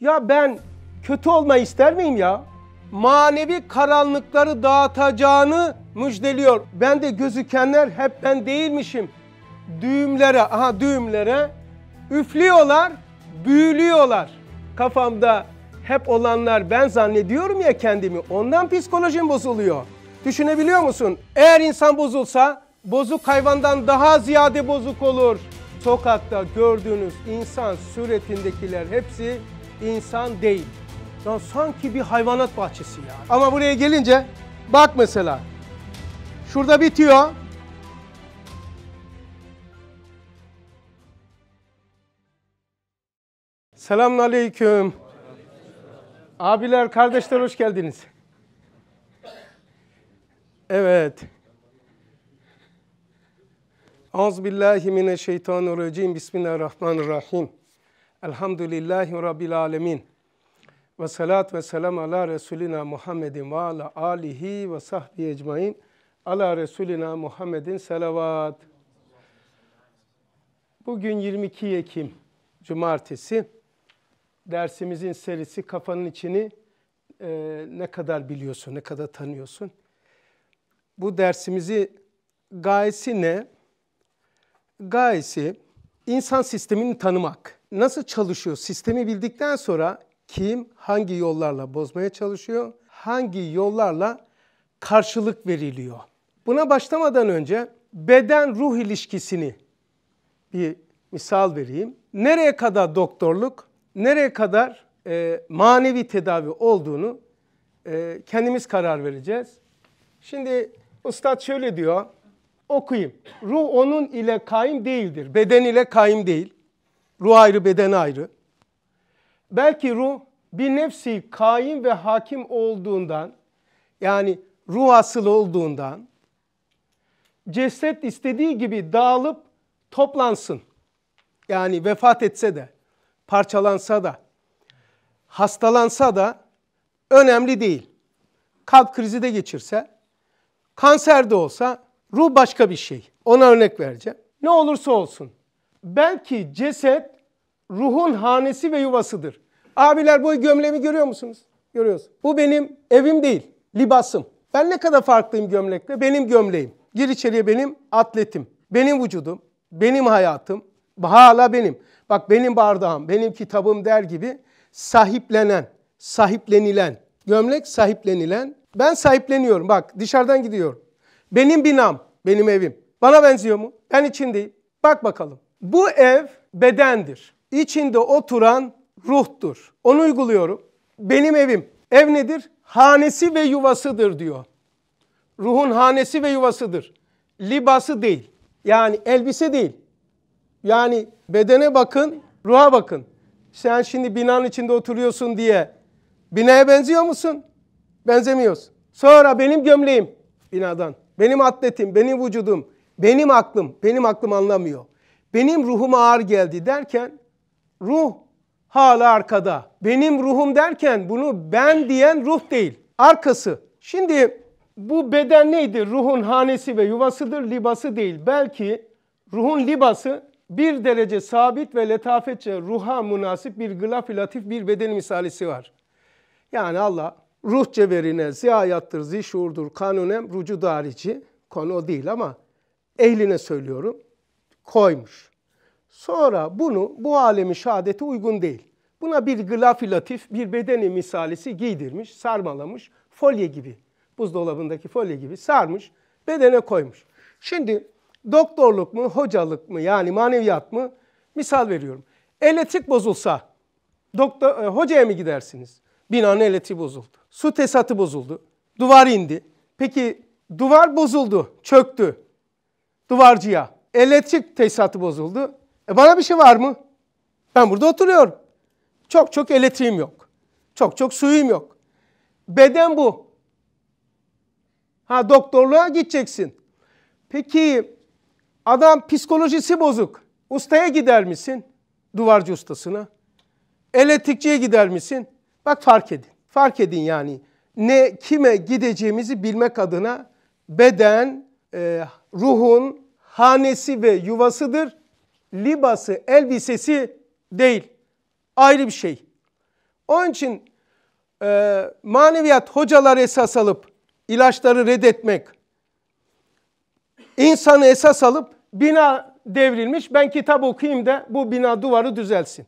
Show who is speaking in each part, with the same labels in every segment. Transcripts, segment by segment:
Speaker 1: Ya ben kötü olma ister miyim ya? Manevi karanlıkları dağıtacağını müjdeliyor. Ben de gözükenler hep ben değilmişim. Düğümlere, aha düğümlere üflüyorlar, büyülüyorlar. Kafamda hep olanlar ben zannediyorum ya kendimi. Ondan psikolojim bozuluyor. Düşünebiliyor musun? Eğer insan bozulsa bozuk hayvandan daha ziyade bozuk olur. Sokakta gördüğünüz insan suretindekiler hepsi insan değil. Ya sanki bir hayvanat bahçesi ya. Ama buraya gelince bak mesela. Şurada bitiyor. Selamun aleyküm. Abiler, kardeşler hoş geldiniz. Evet. Azbillahi mineşşeytanirracim. Bismillahirrahmanirrahim. Elhamdülillahi Rabbil Alemin. Ve salat ve selam ala Resulina Muhammedin ve ala alihi ve sahbihi ecmain. Ala Resulina Muhammedin selavat. Bugün 22 Ekim Cumartesi. Dersimizin serisi kafanın içini e, ne kadar biliyorsun, ne kadar tanıyorsun. Bu dersimizi gayesi ne? Gayesi insan sistemini tanımak nasıl çalışıyor sistemi bildikten sonra kim hangi yollarla bozmaya çalışıyor, hangi yollarla karşılık veriliyor. Buna başlamadan önce beden-ruh ilişkisini bir misal vereyim. Nereye kadar doktorluk, nereye kadar e, manevi tedavi olduğunu e, kendimiz karar vereceğiz. Şimdi Ustad şöyle diyor, okuyayım. Ruh onun ile kaim değildir, beden ile kaim değil. Ruh ayrı, beden ayrı. Belki ruh bir nefsi kaim ve hakim olduğundan yani ruh asıl olduğundan ceset istediği gibi dağılıp toplansın. Yani vefat etse de, parçalansa da, hastalansa da önemli değil. Kalp krizi de geçirse, kanser de olsa ruh başka bir şey. Ona örnek vereceğim. Ne olursa olsun Belki ceset ruhun hanesi ve yuvasıdır. Abiler bu gömleği görüyor musunuz? Görüyoruz. Bu benim evim değil, libasım. Ben ne kadar farklıyım gömlekle? Benim gömleğim. Gir içeriye benim atletim. Benim vücudum, benim hayatım, hala benim. Bak benim bardağım, benim kitabım der gibi sahiplenen, sahiplenilen. Gömlek sahiplenilen. Ben sahipleniyorum. Bak dışarıdan gidiyorum. Benim binam, benim evim. Bana benziyor mu? Ben içindeyim. Bak bakalım. Bu ev bedendir. İçinde oturan ruhtur. Onu uyguluyorum. Benim evim. Ev nedir? Hanesi ve yuvasıdır diyor. Ruhun hanesi ve yuvasıdır. Libası değil. Yani elbise değil. Yani bedene bakın, ruha bakın. Sen şimdi binanın içinde oturuyorsun diye binaya benziyor musun? Benzemiyorsun. Sonra benim gömleğim binadan. Benim atletim, benim vücudum, benim aklım. Benim aklım anlamıyor benim ruhum ağır geldi derken ruh hala arkada. Benim ruhum derken bunu ben diyen ruh değil. Arkası. Şimdi bu beden neydi? Ruhun hanesi ve yuvasıdır, libası değil. Belki ruhun libası bir derece sabit ve letafetçe ruha münasip bir gılaf latif bir beden misalisi var. Yani Allah ruh ceverine ziyayattır, zişurdur, kanunem, rucu darici. Konu o değil ama ehline söylüyorum koymuş. Sonra bunu bu alemi şehadete uygun değil. Buna bir glafilatif, bir bedeni misalisi giydirmiş, sarmalamış, folye gibi, buzdolabındaki folye gibi sarmış, bedene koymuş. Şimdi doktorluk mu, hocalık mı yani maneviyat mı? Misal veriyorum. Elektrik bozulsa doktor, e, hocaya mı gidersiniz? Binanın elektriği bozuldu. Su tesatı bozuldu. Duvar indi. Peki duvar bozuldu, çöktü. Duvarcıya elektrik tesisatı bozuldu. E bana bir şey var mı? Ben burada oturuyorum. Çok çok elektriğim yok. Çok çok suyum yok. Beden bu. Ha doktorluğa gideceksin. Peki adam psikolojisi bozuk. Ustaya gider misin? Duvarcı ustasına. Elektrikçiye gider misin? Bak fark edin. Fark edin yani. Ne kime gideceğimizi bilmek adına beden, e, ruhun hanesi ve yuvasıdır. Libası, elbisesi değil. Ayrı bir şey. Onun için e, maneviyat hocalar esas alıp ilaçları reddetmek, insanı esas alıp bina devrilmiş ben kitap okuyayım da bu bina duvarı düzelsin.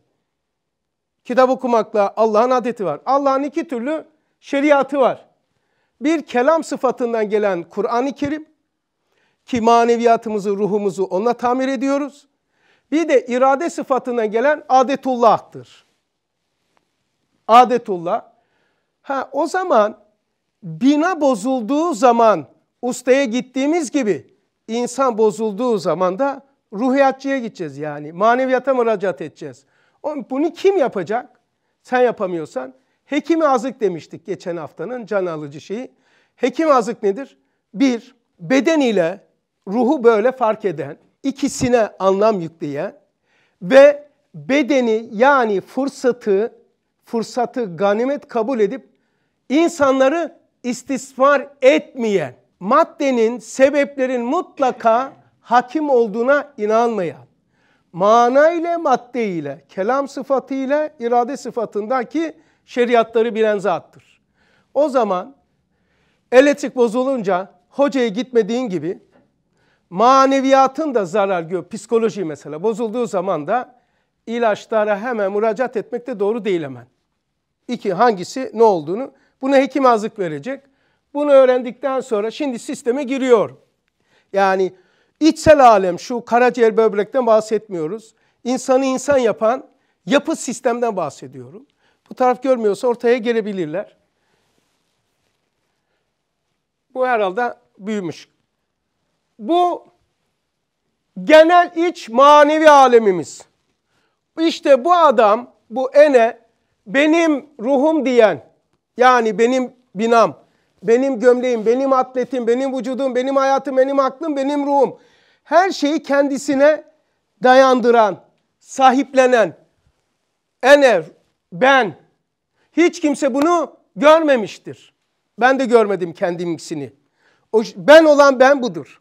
Speaker 1: Kitap okumakla Allah'ın adeti var. Allah'ın iki türlü şeriatı var. Bir kelam sıfatından gelen Kur'an-ı Kerim, ki maneviyatımızı, ruhumuzu ona tamir ediyoruz. Bir de irade sıfatına gelen adetullah'tır. Adetullah. Ha o zaman bina bozulduğu zaman ustaya gittiğimiz gibi insan bozulduğu zaman da ruhiyatçıya gideceğiz yani. Maneviyata müracaat edeceğiz. Bunu kim yapacak? Sen yapamıyorsan. Hekimi azık demiştik geçen haftanın can alıcı şeyi. Hekim azık nedir? Bir, beden ile ruhu böyle fark eden, ikisine anlam yükleyen ve bedeni yani fırsatı, fırsatı ganimet kabul edip insanları istismar etmeyen, maddenin, sebeplerin mutlaka hakim olduğuna inanmayan, mana ile madde ile, kelam sıfatı ile irade sıfatındaki şeriatları bilen zattır. O zaman elektrik bozulunca hocaya gitmediğin gibi maneviyatın da zarar gör, psikoloji mesela bozulduğu zaman da ilaçlara hemen müracaat etmek de doğru değil hemen. İki, hangisi ne olduğunu buna hekim azlık verecek. Bunu öğrendikten sonra şimdi sisteme giriyor. Yani içsel alem şu karaciğer böbrekten bahsetmiyoruz. İnsanı insan yapan yapı sistemden bahsediyorum. Bu taraf görmüyorsa ortaya gelebilirler. Bu herhalde büyümüş bu genel iç manevi alemimiz. İşte bu adam, bu ene benim ruhum diyen yani benim binam, benim gömleğim, benim atletim, benim vücudum, benim hayatım, benim aklım, benim ruhum. Her şeyi kendisine dayandıran, sahiplenen ener ben hiç kimse bunu görmemiştir. Ben de görmedim kendimkisini. O ben olan ben budur.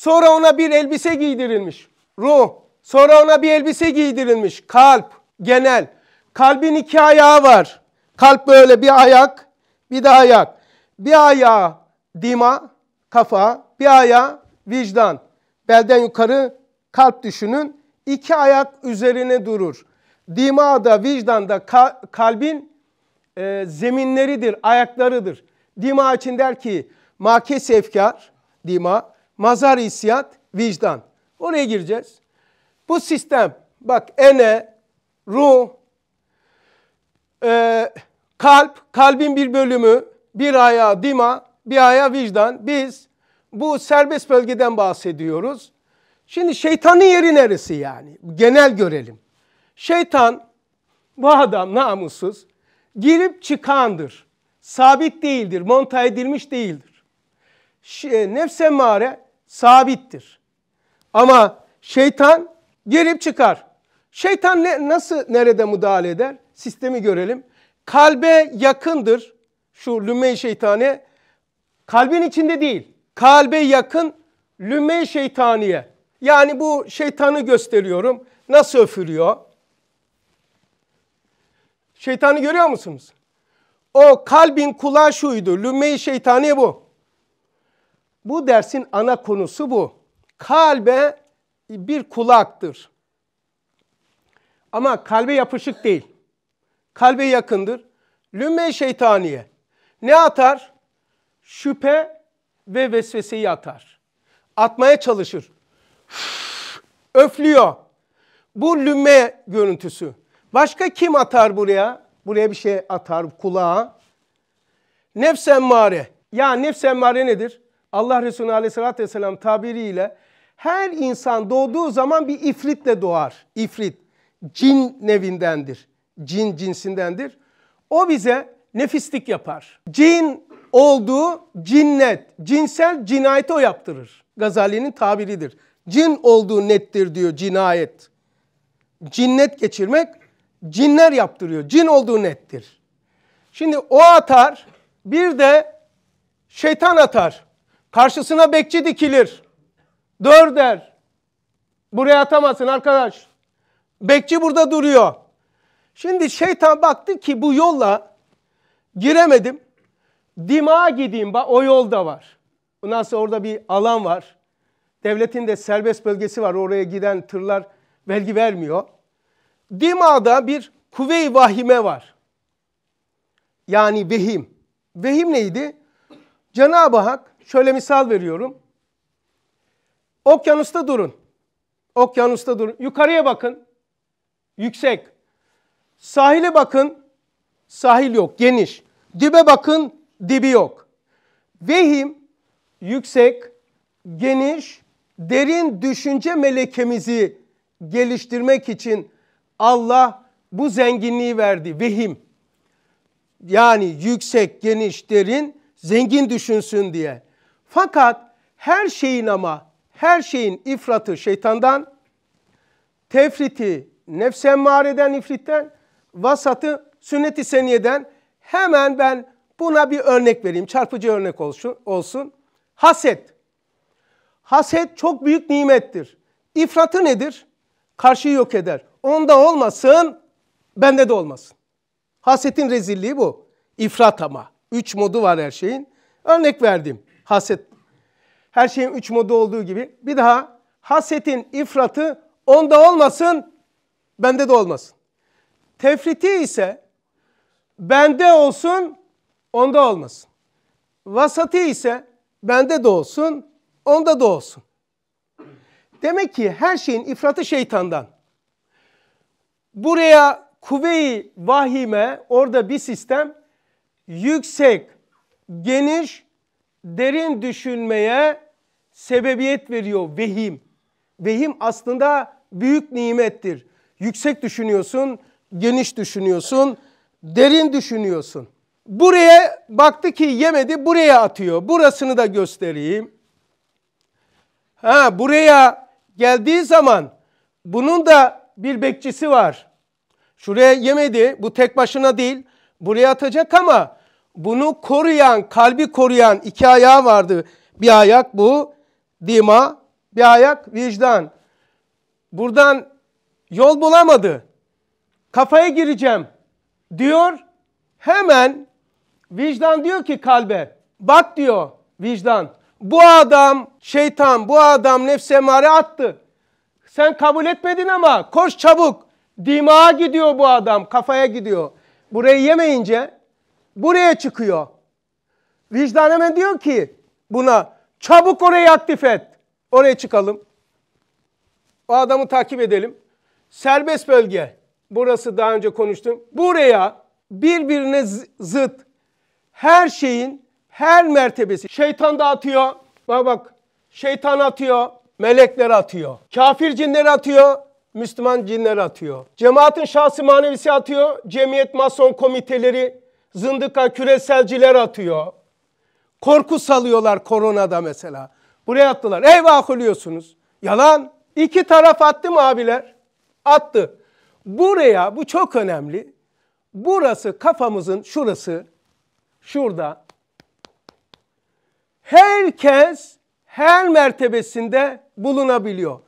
Speaker 1: Sonra ona bir elbise giydirilmiş. Ruh. Sonra ona bir elbise giydirilmiş. Kalp. Genel. Kalbin iki ayağı var. Kalp böyle bir ayak, bir de ayak. Bir ayağı dima, kafa, bir ayağı vicdan. Belden yukarı kalp düşünün. İki ayak üzerine durur. Dima da vicdan da kalbin e, zeminleridir, ayaklarıdır. Dima için der ki, makes efkar, dima, mazar hissiyat, vicdan. Oraya gireceğiz. Bu sistem bak ene, ruh, e, kalp, kalbin bir bölümü, bir ayağı dima, bir ayağı vicdan. Biz bu serbest bölgeden bahsediyoruz. Şimdi şeytanın yeri neresi yani? Genel görelim. Şeytan bu adam namussuz girip çıkandır. Sabit değildir, monta edilmiş değildir. Nefse mare sabittir. Ama şeytan girip çıkar. Şeytan ne, nasıl nerede müdahale eder? Sistemi görelim. Kalbe yakındır. Şu lümme şeytani. kalbin içinde değil. Kalbe yakın lümme şeytaniye. Yani bu şeytanı gösteriyorum. Nasıl öfürüyor? Şeytanı görüyor musunuz? O kalbin kulağı şuydu. Lümme şeytaniye bu. Bu dersin ana konusu bu. Kalbe bir kulaktır. Ama kalbe yapışık değil. Kalbe yakındır. Lümme şeytaniye. Ne atar? Şüphe ve vesveseyi atar. Atmaya çalışır. Öflüyor. Bu lümme görüntüsü. Başka kim atar buraya? Buraya bir şey atar kulağa. Nefs emmare. Ya nefs emmare nedir? Allah Resulü aleyhissalatü vesselam tabiriyle her insan doğduğu zaman bir ifritle doğar. İfrit cin nevindendir. Cin cinsindendir. O bize nefislik yapar. Cin olduğu cinnet, cinsel cinayeti o yaptırır. Gazali'nin tabiridir. Cin olduğu nettir diyor cinayet. Cinnet geçirmek cinler yaptırıyor. Cin olduğu nettir. Şimdi o atar bir de şeytan atar. Karşısına bekçi dikilir. Dör der. Buraya atamazsın arkadaş. Bekçi burada duruyor. Şimdi şeytan baktı ki bu yolla giremedim. Dima gideyim. Bak o yolda var. Ondan sonra orada bir alan var. Devletin de serbest bölgesi var. Oraya giden tırlar vergi vermiyor. Dima'da bir kuvve-i vahime var. Yani vehim. Vehim neydi? Cenab-ı Hak Şöyle misal veriyorum. Okyanusta durun. Okyanusta durun. Yukarıya bakın. Yüksek. Sahile bakın. Sahil yok, geniş. Dibe bakın, dibi yok. Vehim yüksek, geniş, derin düşünce melekemizi geliştirmek için Allah bu zenginliği verdi. Vehim. Yani yüksek, geniş, derin, zengin düşünsün diye. Fakat her şeyin ama her şeyin ifratı şeytandan, tefriti nefs ifritten, vasatı sünnet-i seniyeden hemen ben buna bir örnek vereyim. Çarpıcı örnek olsun. olsun. Haset. Haset çok büyük nimettir. İfratı nedir? Karşıyı yok eder. Onda olmasın, bende de olmasın. Hasetin rezilliği bu. İfrat ama. Üç modu var her şeyin. Örnek verdim haset. Her şeyin üç modu olduğu gibi. Bir daha hasetin ifratı onda olmasın, bende de olmasın. Tefriti ise bende olsun, onda olmasın. Vasatı ise bende de olsun, onda da olsun. Demek ki her şeyin ifratı şeytandan. Buraya kuvve-i vahime, orada bir sistem yüksek, geniş derin düşünmeye sebebiyet veriyor vehim. Vehim aslında büyük nimettir. Yüksek düşünüyorsun, geniş düşünüyorsun, derin düşünüyorsun. Buraya baktı ki yemedi, buraya atıyor. Burasını da göstereyim. Ha buraya geldiği zaman bunun da bir bekçisi var. Şuraya yemedi, bu tek başına değil. Buraya atacak ama bunu koruyan, kalbi koruyan iki ayağı vardı. Bir ayak bu dima, bir ayak vicdan. Buradan yol bulamadı. Kafaya gireceğim diyor. Hemen vicdan diyor ki kalbe bak diyor vicdan. Bu adam şeytan, bu adam nefse emare attı. Sen kabul etmedin ama koş çabuk. Dimağa gidiyor bu adam, kafaya gidiyor. Burayı yemeyince buraya çıkıyor. Vicdan hemen diyor ki buna çabuk orayı aktif et. Oraya çıkalım. O adamı takip edelim. Serbest bölge. Burası daha önce konuştum. Buraya birbirine zıt her şeyin her mertebesi. Şeytan da atıyor. Bak bak. Şeytan atıyor. Melekler atıyor. Kafir cinler atıyor. Müslüman cinler atıyor. Cemaatin şahsi manevisi atıyor. Cemiyet mason komiteleri zındıka küreselciler atıyor. Korku salıyorlar koronada mesela. Buraya attılar. Eyvah oluyorsunuz. Yalan. İki taraf attı mı abiler? Attı. Buraya, bu çok önemli. Burası kafamızın şurası, şurada. Herkes her mertebesinde bulunabiliyor.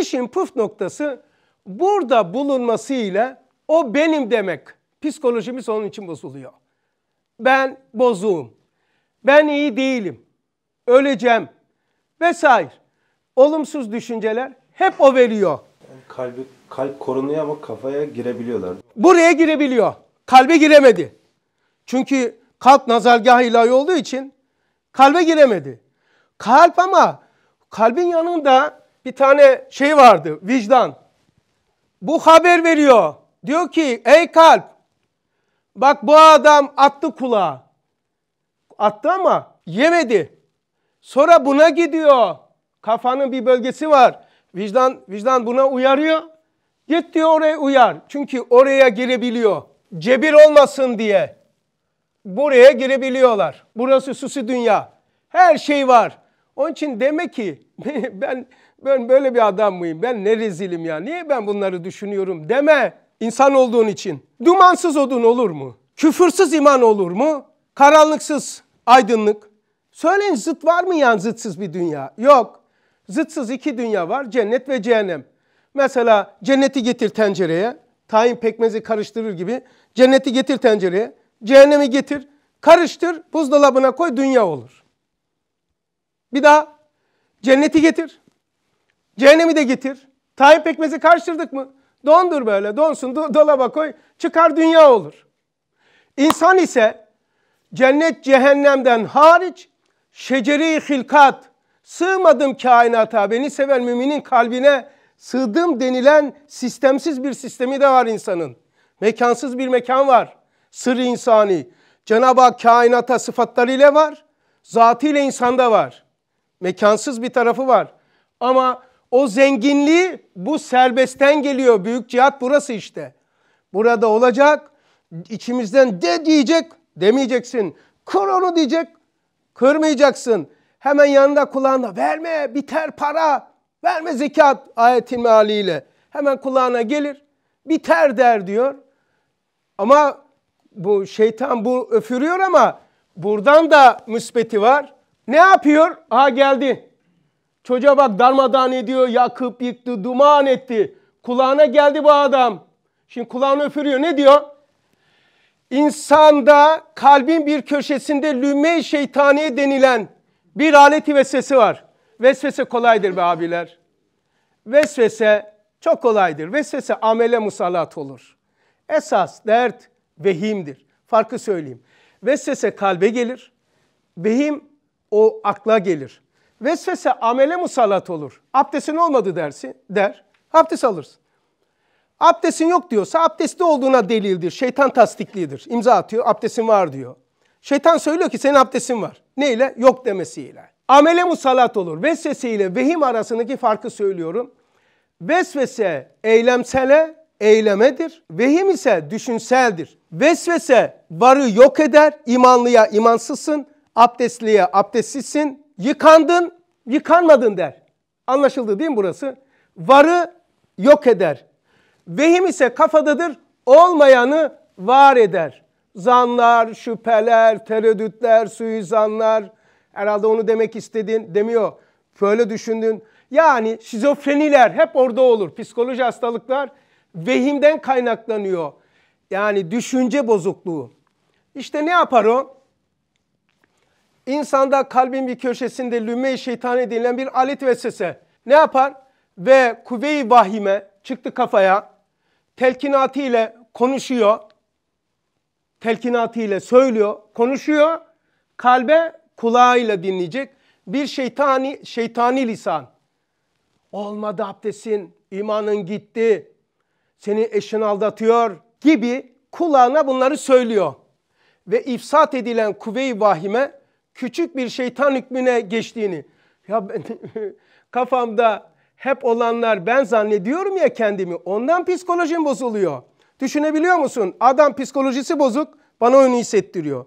Speaker 1: İşin puf noktası burada bulunması ile o benim demek. Psikolojimiz onun için bozuluyor ben bozuğum, ben iyi değilim, öleceğim vesaire. Olumsuz düşünceler hep o veriyor. Yani kalbi, kalp korunuyor ama kafaya girebiliyorlar. Buraya girebiliyor. Kalbe giremedi. Çünkü kalp nazargah ilahi olduğu için kalbe giremedi. Kalp ama kalbin yanında bir tane şey vardı vicdan. Bu haber veriyor. Diyor ki ey kalp Bak bu adam attı kulağa. Attı ama yemedi. Sonra buna gidiyor. Kafanın bir bölgesi var. Vicdan vicdan buna uyarıyor. Git diyor oraya uyar. Çünkü oraya girebiliyor. Cebir olmasın diye. Buraya girebiliyorlar. Burası susu dünya. Her şey var. Onun için demek ki ben ben böyle bir adam mıyım? Ben ne rezilim ya? Niye ben bunları düşünüyorum deme. İnsan olduğun için. Dumansız odun olur mu? Küfürsüz iman olur mu? Karanlıksız aydınlık. Söyleyin zıt var mı yani zıtsız bir dünya? Yok. Zıtsız iki dünya var. Cennet ve cehennem. Mesela cenneti getir tencereye. Tayin pekmezi karıştırır gibi. Cenneti getir tencereye. Cehennemi getir. Karıştır. Buzdolabına koy dünya olur. Bir daha. Cenneti getir. Cehennemi de getir. Tayin pekmezi karıştırdık mı? Dondur böyle donsun do dolaba koy çıkar dünya olur. İnsan ise cennet cehennemden hariç şeceri hilkat sığmadım kainata beni seven müminin kalbine sığdım denilen sistemsiz bir sistemi de var insanın. Mekansız bir mekan var. Sır insani. Cenab-ı Hak kainata sıfatlarıyla var. Zatıyla insanda var. Mekansız bir tarafı var. Ama o zenginliği bu serbestten geliyor. Büyük cihat burası işte. Burada olacak. İçimizden de diyecek demeyeceksin. Kır onu diyecek. Kırmayacaksın. Hemen yanında kulağına verme biter para. Verme zekat ayetin mealiyle. Hemen kulağına gelir. Biter der diyor. Ama bu şeytan bu öfürüyor ama buradan da müsbeti var. Ne yapıyor? Aha geldi. Çocuğa bak darmadağın ediyor, yakıp yıktı, duman etti. Kulağına geldi bu adam. Şimdi kulağını öfürüyor. Ne diyor? İnsanda kalbin bir köşesinde lümme şeytaniye denilen bir aleti vesvesi var. Vesvese kolaydır be abiler. Vesvese çok kolaydır. Vesvese amele musallat olur. Esas dert vehimdir. Farkı söyleyeyim. Vesvese kalbe gelir. Vehim o akla gelir vesvese amele musallat olur. Abdestin olmadı dersin, der. Abdest alırsın. Abdestin yok diyorsa abdestli olduğuna delildir. Şeytan tasdiklidir. İmza atıyor abdestin var diyor. Şeytan söylüyor ki senin abdestin var. Neyle? Yok demesiyle. Amele musallat olur. Vesvese ile vehim arasındaki farkı söylüyorum. Vesvese eylemsele eylemedir. Vehim ise düşünseldir. Vesvese varı yok eder. İmanlıya imansızsın. Abdestliye abdestsizsin yıkandın, yıkanmadın der. Anlaşıldı değil mi burası? Varı yok eder. Vehim ise kafadadır, olmayanı var eder. Zanlar, şüpheler, tereddütler, suizanlar. Herhalde onu demek istedin demiyor. Böyle düşündün. Yani şizofreniler hep orada olur. Psikoloji hastalıklar vehimden kaynaklanıyor. Yani düşünce bozukluğu. İşte ne yapar o? İnsanda kalbin bir köşesinde lümme-i şeytani denilen bir alet vesvese ne yapar? Ve kuvve-i vahime çıktı kafaya telkinatı ile konuşuyor. Telkinatı ile söylüyor, konuşuyor. Kalbe kulağıyla dinleyecek. Bir şeytani, şeytani lisan. Olmadı abdestin, imanın gitti, seni eşin aldatıyor gibi kulağına bunları söylüyor. Ve ifsat edilen kuvve-i vahime küçük bir şeytan hükmüne geçtiğini. Ya ben, kafamda hep olanlar ben zannediyorum ya kendimi. Ondan psikolojim bozuluyor. Düşünebiliyor musun? Adam psikolojisi bozuk bana onu hissettiriyor.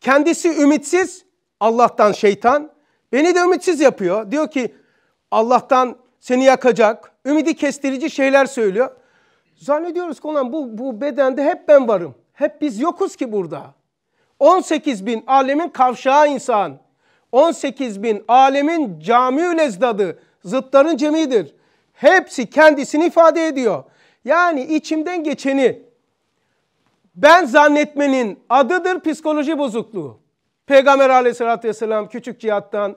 Speaker 1: Kendisi ümitsiz Allah'tan şeytan. Beni de ümitsiz yapıyor. Diyor ki Allah'tan seni yakacak. Ümidi kestirici şeyler söylüyor. Zannediyoruz ki olan bu, bu bedende hep ben varım. Hep biz yokuz ki burada. 18 bin alemin kavşağı insan. 18 bin alemin camiül ezdadı, zıtların cemidir. Hepsi kendisini ifade ediyor. Yani içimden geçeni ben zannetmenin adıdır psikoloji bozukluğu. Peygamber aleyhissalatü vesselam küçük cihattan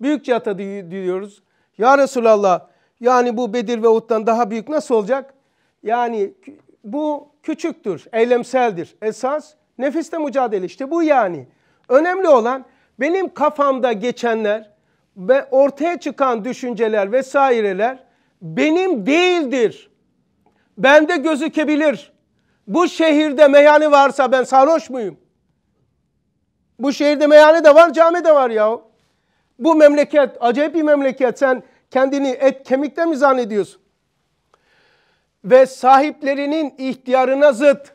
Speaker 1: büyük cihata diyoruz. Ya Resulallah yani bu Bedir ve Uhud'dan daha büyük nasıl olacak? Yani bu küçüktür, eylemseldir. Esas Nefisle mücadele işte bu yani. Önemli olan benim kafamda geçenler ve ortaya çıkan düşünceler vesaireler benim değildir. Bende gözükebilir. Bu şehirde meyhane varsa ben sarhoş muyum? Bu şehirde meyhane de var, cami de var ya. Bu memleket acayip bir memleket. Sen kendini et kemikte mi zannediyorsun? Ve sahiplerinin ihtiyarına zıt.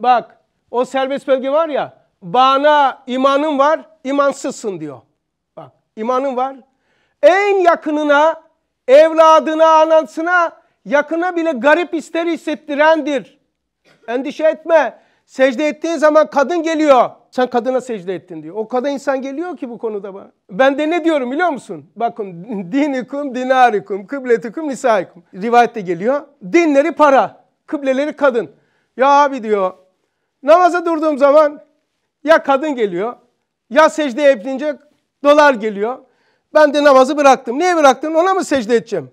Speaker 1: Bak o serbest bölge var ya bana imanın var imansızsın diyor. Bak imanın var. En yakınına evladına anasına yakına bile garip hisler hissettirendir. Endişe etme. Secde ettiğin zaman kadın geliyor. Sen kadına secde ettin diyor. O kadar insan geliyor ki bu konuda bana. Ben de ne diyorum biliyor musun? Bakın din dinikum dinarikum kıbletikum nisaikum. Rivayette geliyor. Dinleri para. Kıbleleri kadın. Ya abi diyor Namaza durduğum zaman ya kadın geliyor ya secde epilince dolar geliyor. Ben de namazı bıraktım. Niye bıraktın? Ona mı secde edeceğim?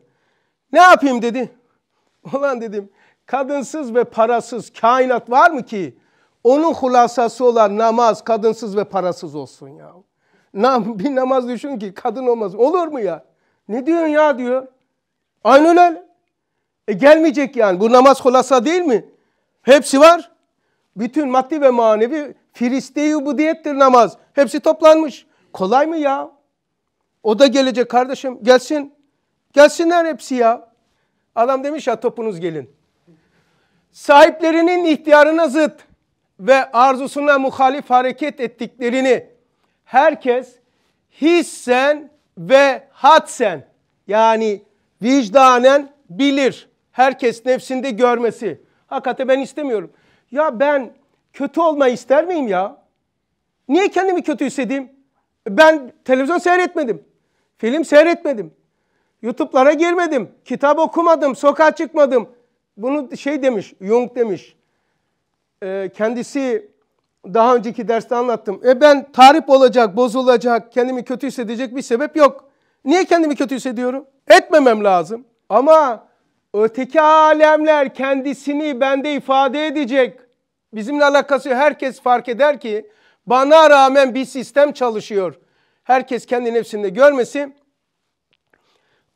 Speaker 1: Ne yapayım dedi. Ulan dedim kadınsız ve parasız kainat var mı ki? Onun hulasası olan namaz kadınsız ve parasız olsun ya. Bir namaz düşün ki kadın olmaz. Olur mu ya? Ne diyorsun ya diyor. Aynen öyle. E gelmeyecek yani. Bu namaz hulasa değil mi? Hepsi var. Bütün maddi ve manevi filisteyi ubudiyettir namaz. Hepsi toplanmış. Kolay mı ya? O da gelecek kardeşim. Gelsin. Gelsinler hepsi ya. Adam demiş ya topunuz gelin. Sahiplerinin ihtiyarına zıt ve arzusuna muhalif hareket ettiklerini herkes hissen ve hadsen yani vicdanen bilir. Herkes nefsinde görmesi. Hakikaten ben istemiyorum. Ya ben kötü olmayı ister miyim ya? Niye kendimi kötü hissedeyim? Ben televizyon seyretmedim. Film seyretmedim. YouTube'lara girmedim. Kitap okumadım. Sokağa çıkmadım. Bunu şey demiş, Jung demiş. E, kendisi daha önceki derste anlattım. E ben tarif olacak, bozulacak, kendimi kötü hissedecek bir sebep yok. Niye kendimi kötü hissediyorum? Etmemem lazım. Ama Öteki alemler kendisini bende ifade edecek. Bizimle alakası herkes fark eder ki bana rağmen bir sistem çalışıyor. Herkes kendi nefsinde görmesi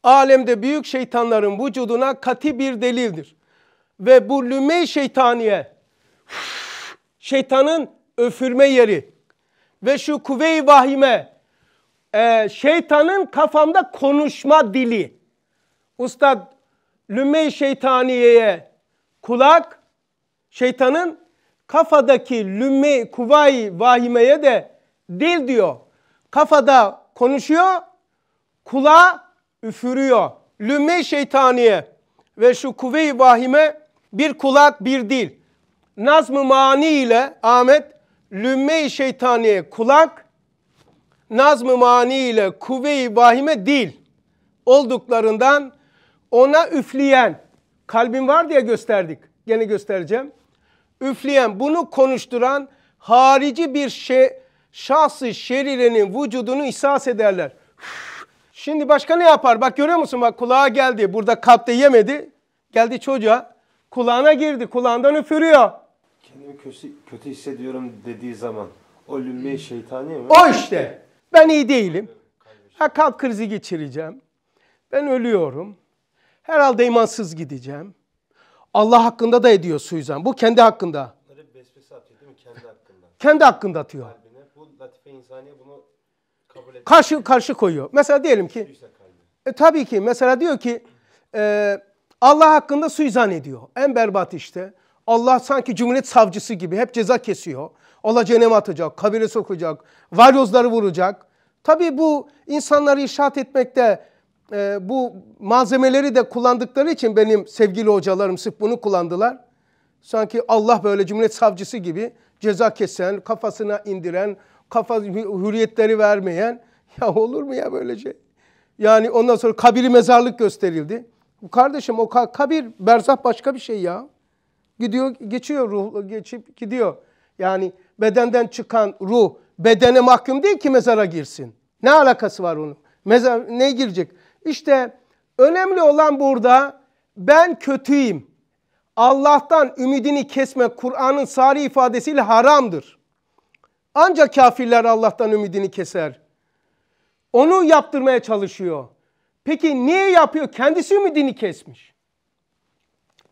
Speaker 1: alemde büyük şeytanların vücuduna kati bir delildir. Ve bu lüme şeytaniye şeytanın öfürme yeri ve şu kuvve-i vahime e, şeytanın kafamda konuşma dili. Ustad lümme şeytaniyeye kulak, şeytanın kafadaki lüme kuvayi vahimeye de dil diyor. Kafada konuşuyor, kulağa üfürüyor. Lüme şeytaniye ve şu kuvve-i vahime bir kulak bir dil. Nazm-ı mani ile Ahmet lüme şeytaniye kulak, nazm-ı mani ile kuvve-i vahime dil olduklarından ona üfleyen, kalbin var diye gösterdik. Gene göstereceğim. Üfleyen, bunu konuşturan harici bir şey, şahsı şerirenin vücudunu ihsas ederler. Şimdi başka ne yapar? Bak görüyor musun? Bak kulağa geldi. Burada kalpte yemedi. Geldi çocuğa. Kulağına girdi. Kulağından üfürüyor. Kendimi kötü, kötü hissediyorum dediği zaman o lümme şeytani mi? O işte. Ben iyi değilim. Ha kalp krizi geçireceğim. Ben ölüyorum. Herhalde imansız gideceğim. Allah hakkında da ediyor suizan. Bu kendi hakkında. Böyle bir vesvese atıyor değil mi? Kendi hakkında. kendi hakkında atıyor. Kalbine. Bu latife insaniye bunu kabul ediyor. Karşı, karşı koyuyor. Mesela diyelim ki. E, tabii ki. Mesela diyor ki. E, Allah hakkında suizan ediyor. En berbat işte. Allah sanki cumhuriyet savcısı gibi hep ceza kesiyor. Allah cehenneme atacak, kabire sokacak, varyozları vuracak. Tabii bu insanları işaret etmekte e, bu malzemeleri de kullandıkları için benim sevgili hocalarım sırf bunu kullandılar. Sanki Allah böyle cumhuriyet savcısı gibi ceza kesen, kafasına indiren, kafa hürriyetleri vermeyen ya olur mu ya böylece şey? Yani ondan sonra kabiri mezarlık gösterildi. Kardeşim o kabir berzah başka bir şey ya. Gidiyor geçiyor ruh geçip gidiyor. Yani bedenden çıkan ruh bedene mahkum değil ki mezara girsin. Ne alakası var onun? Mezar ne girecek? İşte önemli olan burada ben kötüyüm. Allah'tan ümidini kesmek Kur'an'ın sari ifadesiyle haramdır. Ancak kafirler Allah'tan ümidini keser. Onu yaptırmaya çalışıyor. Peki niye yapıyor? Kendisi ümidini kesmiş.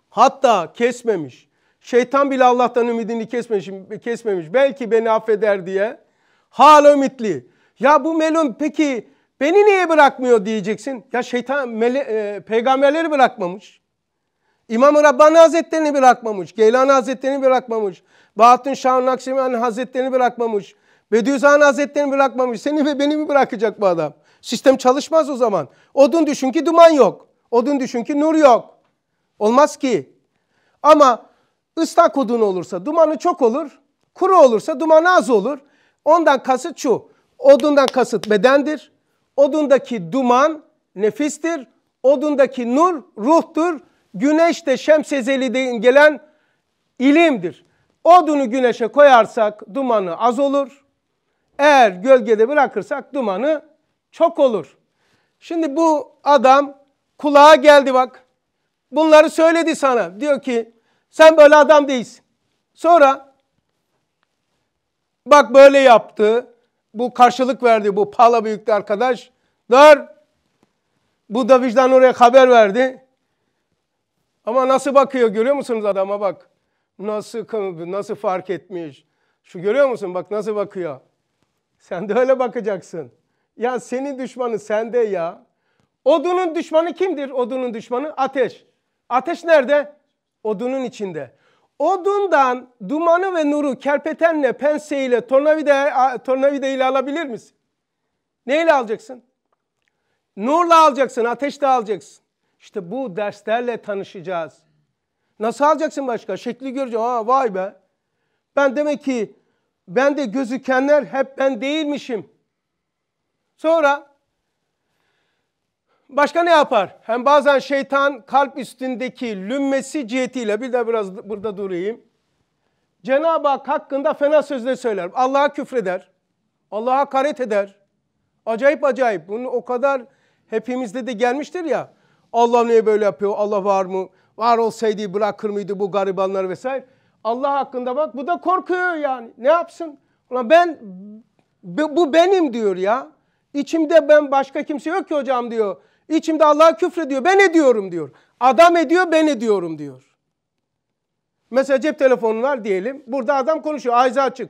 Speaker 1: Hatta kesmemiş. Şeytan bile Allah'tan ümidini kesmemiş. kesmemiş. Belki beni affeder diye. Hala ümitli. Ya bu melun peki Beni niye bırakmıyor diyeceksin. Ya şeytan mele, e, peygamberleri bırakmamış. İmam-ı Rabbani Hazretlerini bırakmamış. Geylani Hazretlerini bırakmamış. Bahattin Şah Nakşibani Hazretlerini bırakmamış. Bediüzzaman Hazretlerini bırakmamış. Seni ve beni mi bırakacak bu adam? Sistem çalışmaz o zaman. Odun düşün ki duman yok. Odun düşün ki nur yok. Olmaz ki. Ama ıslak odun olursa dumanı çok olur. Kuru olursa dumanı az olur. Ondan kasıt şu. Odundan kasıt bedendir. Odundaki duman nefistir. Odundaki nur ruhtur. Güneş de şemsezeli'den gelen ilimdir. Odunu güneşe koyarsak dumanı az olur. Eğer gölgede bırakırsak dumanı çok olur. Şimdi bu adam kulağa geldi bak. Bunları söyledi sana. Diyor ki sen böyle adam değilsin. Sonra bak böyle yaptı bu karşılık verdi bu pala büyüklü arkadaşlar. Bu da vicdan oraya haber verdi. Ama nasıl bakıyor görüyor musunuz adama bak. Nasıl nasıl fark etmiş. Şu görüyor musun bak nasıl bakıyor. Sen de öyle bakacaksın. Ya senin düşmanı sende ya. Odunun düşmanı kimdir? Odunun düşmanı ateş. Ateş nerede? Odunun içinde. Odundan dumanı ve nuru kerpetenle, penseyle, tornavida, tornavida ile alabilir misin? Neyle alacaksın? Nurla alacaksın, ateşle alacaksın. İşte bu derslerle tanışacağız. Nasıl alacaksın başka? Şekli göreceğim. Aa vay be. Ben demek ki ben de gözükenler hep ben değilmişim. Sonra Başka ne yapar? Hem bazen şeytan kalp üstündeki lümmesi cihetiyle bir de biraz burada durayım. Cenab-ı Hak hakkında fena sözler söyler. Allah'a küfreder. Allah'a hakaret eder. Acayip acayip. Bunu o kadar hepimizde de gelmiştir ya. Allah niye böyle yapıyor? Allah var mı? Var olsaydı bırakır mıydı bu garibanlar vesaire? Allah hakkında bak bu da korkuyor yani. Ne yapsın? Ulan ben bu benim diyor ya. İçimde ben başka kimse yok ki hocam diyor. İçimde Allah'a küfrediyor. Ben ediyorum diyor. Adam ediyor ben ediyorum diyor. Mesela cep telefonu var diyelim. Burada adam konuşuyor. Ayza açık.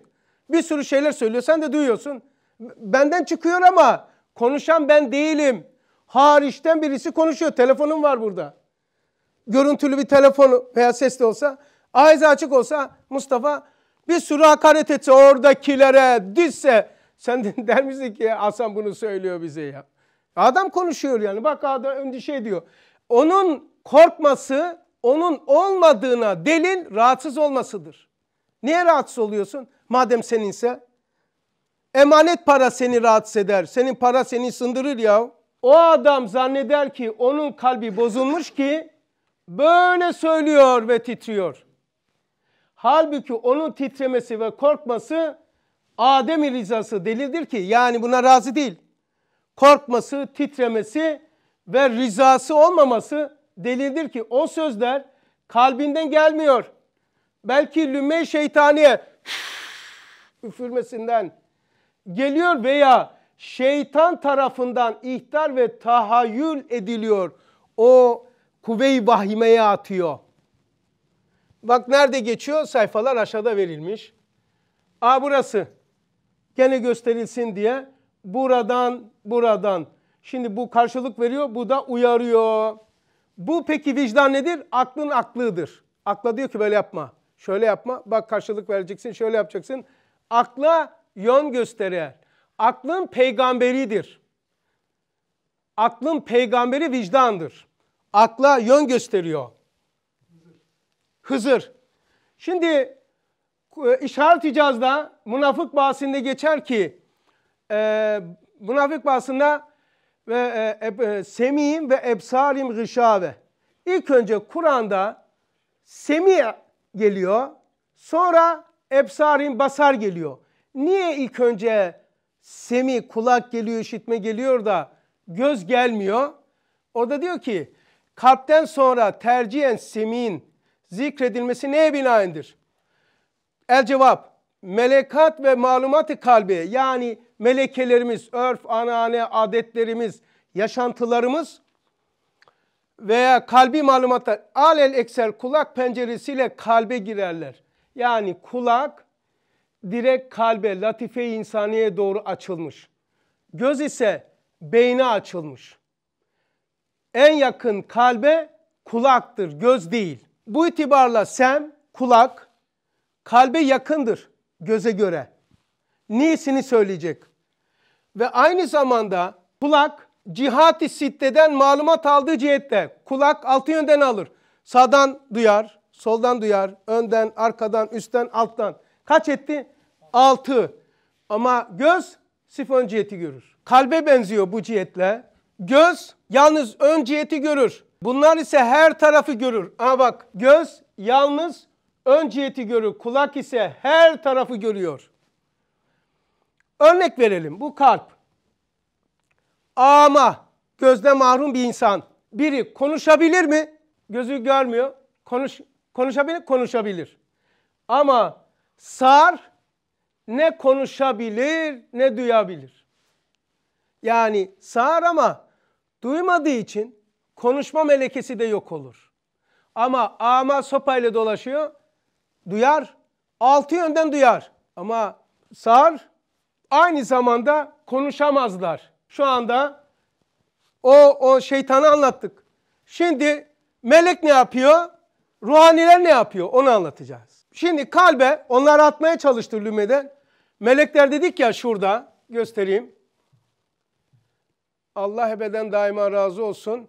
Speaker 1: Bir sürü şeyler söylüyor. Sen de duyuyorsun. Benden çıkıyor ama konuşan ben değilim. Hariçten birisi konuşuyor. Telefonum var burada. Görüntülü bir telefonu veya sesli olsa. Ayza açık olsa Mustafa bir sürü hakaret etse oradakilere dizse sen der misin ki Hasan bunu söylüyor bize ya. Adam konuşuyor yani. Bak adam önce şey diyor. Onun korkması onun olmadığına delil rahatsız olmasıdır. Niye rahatsız oluyorsun? Madem seninse. Emanet para seni rahatsız eder. Senin para seni sındırır ya. O adam zanneder ki onun kalbi bozulmuş ki böyle söylüyor ve titriyor. Halbuki onun titremesi ve korkması Adem rızası delildir ki yani buna razı değil korkması, titremesi ve rızası olmaması delildir ki o sözler kalbinden gelmiyor. Belki lüme şeytaniye üfürmesinden geliyor veya şeytan tarafından ihtar ve tahayyül ediliyor. O kuvve-i vahimeye atıyor. Bak nerede geçiyor? Sayfalar aşağıda verilmiş. A burası. Gene gösterilsin diye buradan, buradan. Şimdi bu karşılık veriyor, bu da uyarıyor. Bu peki vicdan nedir? Aklın aklıdır. Akla diyor ki böyle yapma, şöyle yapma, bak karşılık vereceksin, şöyle yapacaksın. Akla yön gösterir. Aklın peygamberidir. Aklın peygamberi vicdandır. Akla yön gösteriyor. Hızır. Şimdi e, işaret icazda münafık bahsinde geçer ki e, münafık bahsında ve e, e, semihim ve ebsarim gışave. İlk önce Kur'an'da semi geliyor. Sonra ebsarim basar geliyor. Niye ilk önce semi kulak geliyor, işitme geliyor da göz gelmiyor? Orada diyor ki kalpten sonra tercihen semin zikredilmesi neye binaendir? El cevap melekat ve malumatı kalbi yani melekelerimiz, örf, anane, adetlerimiz, yaşantılarımız veya kalbi malumatlar alel ekser kulak penceresiyle kalbe girerler. Yani kulak direkt kalbe, latife insaniye doğru açılmış. Göz ise beyne açılmış. En yakın kalbe kulaktır, göz değil. Bu itibarla sem, kulak, kalbe yakındır göze göre. Niyesini söyleyecek ve aynı zamanda kulak cihati sitteden malumat aldığı cihette kulak altı yönden alır. Sağdan duyar, soldan duyar, önden, arkadan, üstten, alttan. Kaç etti? Altı. Ama göz sifon ciheti görür. Kalbe benziyor bu cihetle. Göz yalnız ön ciheti görür. Bunlar ise her tarafı görür. Ama bak göz yalnız ön ciheti görür. Kulak ise her tarafı görüyor. Örnek verelim bu kalp. Ama gözde mahrum bir insan. Biri konuşabilir mi? Gözü görmüyor. Konuş, konuşabilir, konuşabilir. Ama sar ne konuşabilir ne duyabilir. Yani sağır ama duymadığı için konuşma melekesi de yok olur. Ama ama sopayla dolaşıyor, duyar, altı yönden duyar. Ama sağır aynı zamanda konuşamazlar. Şu anda o, o şeytanı anlattık. Şimdi melek ne yapıyor? Ruhaniler ne yapıyor? Onu anlatacağız. Şimdi kalbe onlar atmaya çalıştı lümeden. Melekler dedik ya şurada göstereyim. Allah ebeden daima razı olsun.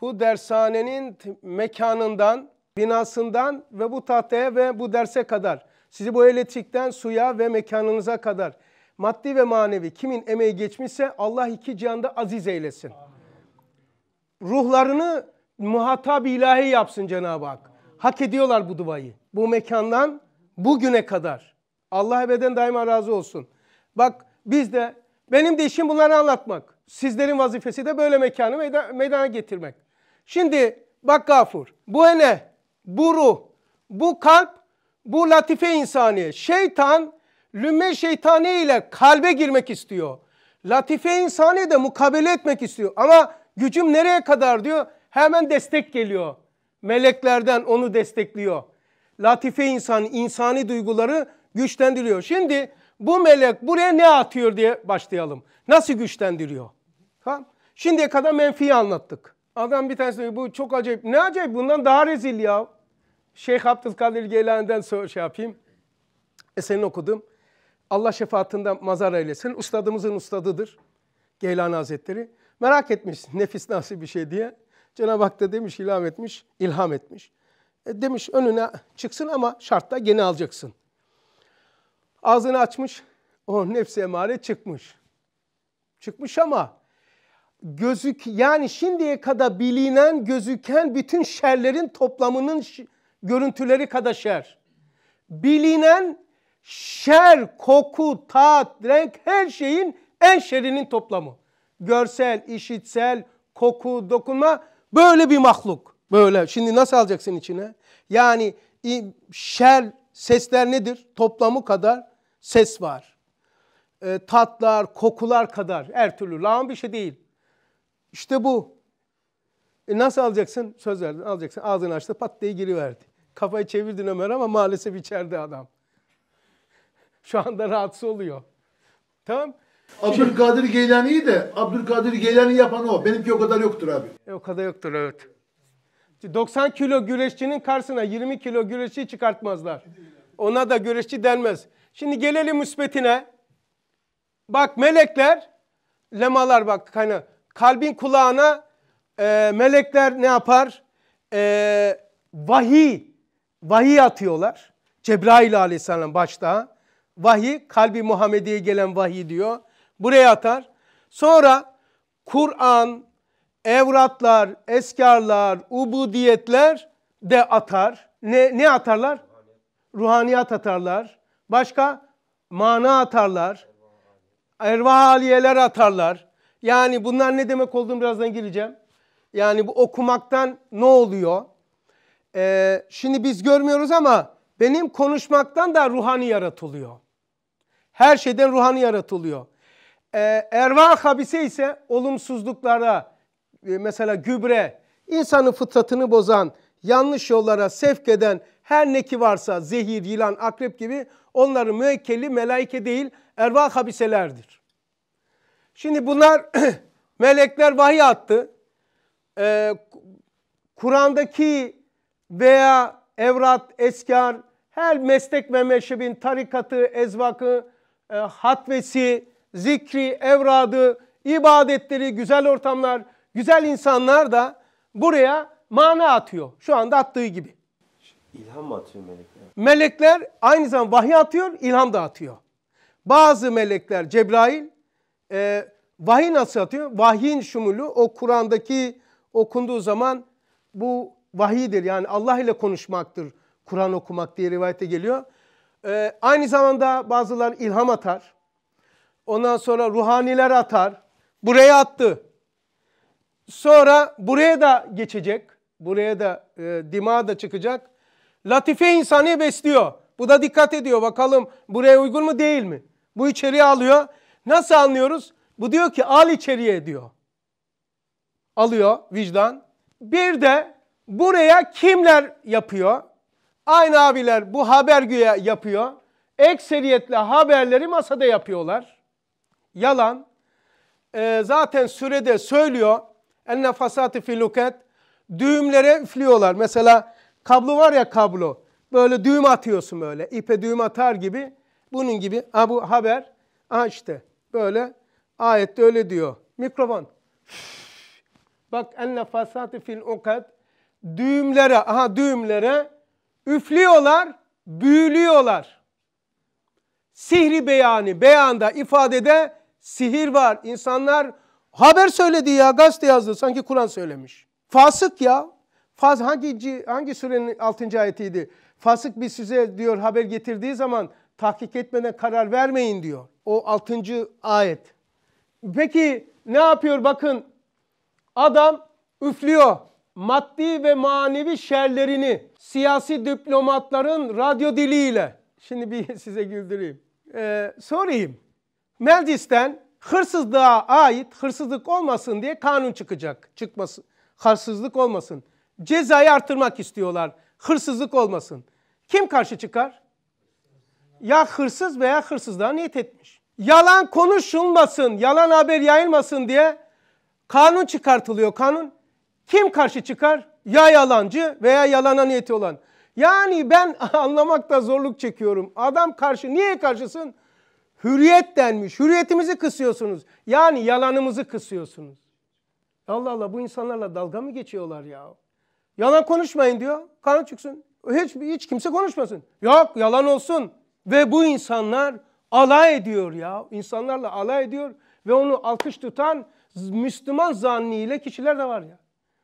Speaker 1: Bu dershanenin mekanından, binasından ve bu tahtaya ve bu derse kadar. Sizi bu elektrikten suya ve mekanınıza kadar maddi ve manevi kimin emeği geçmişse Allah iki cihanda aziz eylesin. Ruhlarını muhatap ilahi yapsın Cenab-ı Hak. Hak ediyorlar bu duayı. Bu mekandan bugüne kadar. Allah ebeden daima razı olsun. Bak biz de benim de işim bunları anlatmak. Sizlerin vazifesi de böyle mekanı meydana getirmek. Şimdi bak gafur. Bu ene, bu ruh, bu kalp, bu latife insaniye. Şeytan Lümme şeytani ile kalbe girmek istiyor. Latife insani de mukabele etmek istiyor. Ama gücüm nereye kadar diyor. Hemen destek geliyor. Meleklerden onu destekliyor. Latife insan, insani duyguları güçlendiriyor. Şimdi bu melek buraya ne atıyor diye başlayalım. Nasıl güçlendiriyor? Tamam. Şimdiye kadar menfiyi anlattık. Adam bir tanesi diyor bu çok acayip. Ne acayip bundan daha rezil ya. Şeyh Abdülkadir Geylani'den şey yapayım. Eserini okudum. Allah şefaatinde mazar eylesin. Ustadımızın ustadıdır Geylani Hazretleri. Merak etmiş nefis nasıl bir şey diye. Cenab-ı Hak da demiş ilham etmiş, ilham etmiş. E demiş önüne çıksın ama şartta gene alacaksın. Ağzını açmış, o nefsi emare çıkmış. Çıkmış ama gözük yani şimdiye kadar bilinen, gözüken bütün şerlerin toplamının görüntüleri kadar şer. Bilinen şer, koku, tat, renk her şeyin en şerinin toplamı. Görsel, işitsel, koku, dokunma böyle bir mahluk. Böyle şimdi nasıl alacaksın içine? Yani şer sesler nedir? Toplamı kadar ses var. E, tatlar, kokular kadar her türlü lağım bir şey değil. İşte bu. E, nasıl alacaksın? Söz verdin alacaksın. Ağzını açtı pat diye giriverdi. Kafayı çevirdin Ömer ama maalesef içeride adam. Şu anda rahatsız oluyor. Tamam Abdülkadir Geylani'yi de Abdülkadir Geylani yapan o. Benimki o kadar yoktur abi. E, o kadar yoktur evet. 90 kilo güreşçinin karşısına 20 kilo güreşçi çıkartmazlar. Ona da güreşçi denmez. Şimdi gelelim müsbetine. Bak melekler, lemalar bak hani kalbin kulağına e, melekler ne yapar? E, vahiy, vahiy atıyorlar. Cebrail aleyhisselam başta vahiy kalbi Muhammed'e gelen vahiy diyor. Buraya atar. Sonra Kur'an, evratlar, eskarlar, ubudiyetler de atar. Ne, ne atarlar? Ruhaniyat. Ruhaniyat atarlar. Başka mana atarlar. Ervah haliyeler atarlar. Yani bunlar ne demek olduğunu birazdan gireceğim. Yani bu okumaktan ne oluyor? Ee, şimdi biz görmüyoruz ama benim konuşmaktan da ruhani yaratılıyor. Her şeyden ruhani yaratılıyor. Ee, ervan habise ise olumsuzluklara, e, mesela gübre, insanın fıtratını bozan, yanlış yollara sevk eden her ne ki varsa zehir, yılan, akrep gibi onların müekkelli melaike değil ervah habiselerdir. Şimdi bunlar melekler vahiy attı. Ee, Kur'an'daki veya evrat, eskar, her meslek ve meşrebin tarikatı, ezvakı, e, hatvesi, zikri, evradı, ibadetleri, güzel ortamlar, güzel insanlar da buraya mana atıyor. Şu anda attığı gibi. İlham mı atıyor melekler? Melekler aynı zamanda vahiy atıyor, ilham da atıyor. Bazı melekler Cebrail e, vahiy nasıl atıyor? Vahyin şumulu o Kur'an'daki okunduğu zaman bu vahidir. Yani Allah ile konuşmaktır. Kur'an okumak diye rivayete geliyor. Ee, aynı zamanda bazıları ilham atar. Ondan sonra ruhaniler atar. Buraya attı. Sonra buraya da geçecek. Buraya da e, dima da çıkacak. Latife insanı besliyor. Bu da dikkat ediyor bakalım buraya uygun mu değil mi? Bu içeriye alıyor. Nasıl anlıyoruz? Bu diyor ki al içeriye diyor. Alıyor vicdan. Bir de buraya kimler yapıyor? Aynı abiler bu haber güya yapıyor. Ekseriyetle haberleri masada yapıyorlar. Yalan. Ee, zaten sürede söylüyor. Enne fasati filuket. Düğümlere üflüyorlar. Mesela kablo var ya kablo. Böyle düğüm atıyorsun böyle. İpe düğüm atar gibi. Bunun gibi. Ha bu haber. Ha işte böyle ayette öyle diyor. Mikrofon. Bak enne fasati fil ukat. Düğümlere, aha düğümlere üflüyorlar, büyülüyorlar. Sihri beyanı, beyanda, ifadede sihir var. İnsanlar haber söyledi ya, gazete yazdı sanki Kur'an söylemiş. Fasık ya. Faz hangi hangi surenin 6. ayetiydi? Fasık bir size diyor haber getirdiği zaman tahkik etmeden karar vermeyin diyor. O 6. ayet. Peki ne yapıyor bakın? Adam üflüyor maddi ve manevi şerlerini siyasi diplomatların radyo diliyle şimdi bir size güldüreyim. Ee, sorayım. Meclisten hırsızlığa ait hırsızlık olmasın diye kanun çıkacak. Çıkmasın. Hırsızlık olmasın. Cezayı artırmak istiyorlar. Hırsızlık olmasın. Kim karşı çıkar? Ya hırsız veya hırsızlığa niyet etmiş. Yalan konuşulmasın, yalan haber yayılmasın diye kanun çıkartılıyor. Kanun kim karşı çıkar? Ya yalancı veya yalana niyeti olan. Yani ben anlamakta zorluk çekiyorum. Adam karşı. Niye karşısın? Hürriyet denmiş. Hürriyetimizi kısıyorsunuz. Yani yalanımızı kısıyorsunuz. Allah Allah bu insanlarla dalga mı geçiyorlar ya? Yalan konuşmayın diyor. Kanun çıksın. Hiç, hiç kimse konuşmasın. Yok yalan olsun. Ve bu insanlar alay ediyor ya. İnsanlarla alay ediyor ve onu alkış tutan Müslüman zanniyle kişiler de var ya.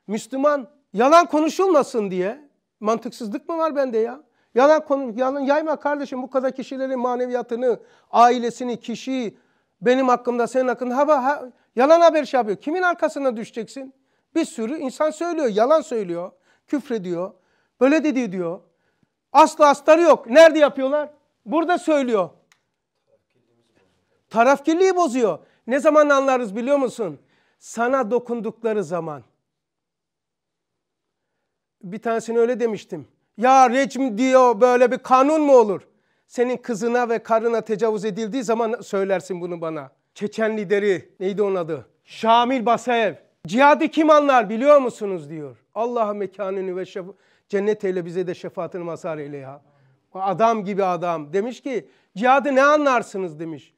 Speaker 1: Müslüman yalan konuşulmasın diye mantıksızlık mı var bende ya? Yalan konu yalan yayma kardeşim bu kadar kişilerin maneviyatını, ailesini, kişiyi benim hakkımda senin hakkında hava ha, yalan haber şey yapıyor. Kimin arkasına düşeceksin? Bir sürü insan söylüyor, yalan söylüyor, küfrediyor. Böyle dedi diyor. Asla astarı yok. Nerede yapıyorlar? Burada söylüyor. Tarafkirliği bozuyor. Ne zaman anlarız biliyor musun? Sana dokundukları zaman bir tanesini öyle demiştim. Ya rejim diyor böyle bir kanun mu olur? Senin kızına ve karına tecavüz edildiği zaman söylersin bunu bana. Çeçen lideri neydi onun adı? Şamil Basayev. Cihadı kim anlar biliyor musunuz diyor. Allah mekanını ve şef cennet eyle bize de şefaatini mazhar eyle ya. Adam gibi adam. Demiş ki cihadı ne anlarsınız demiş.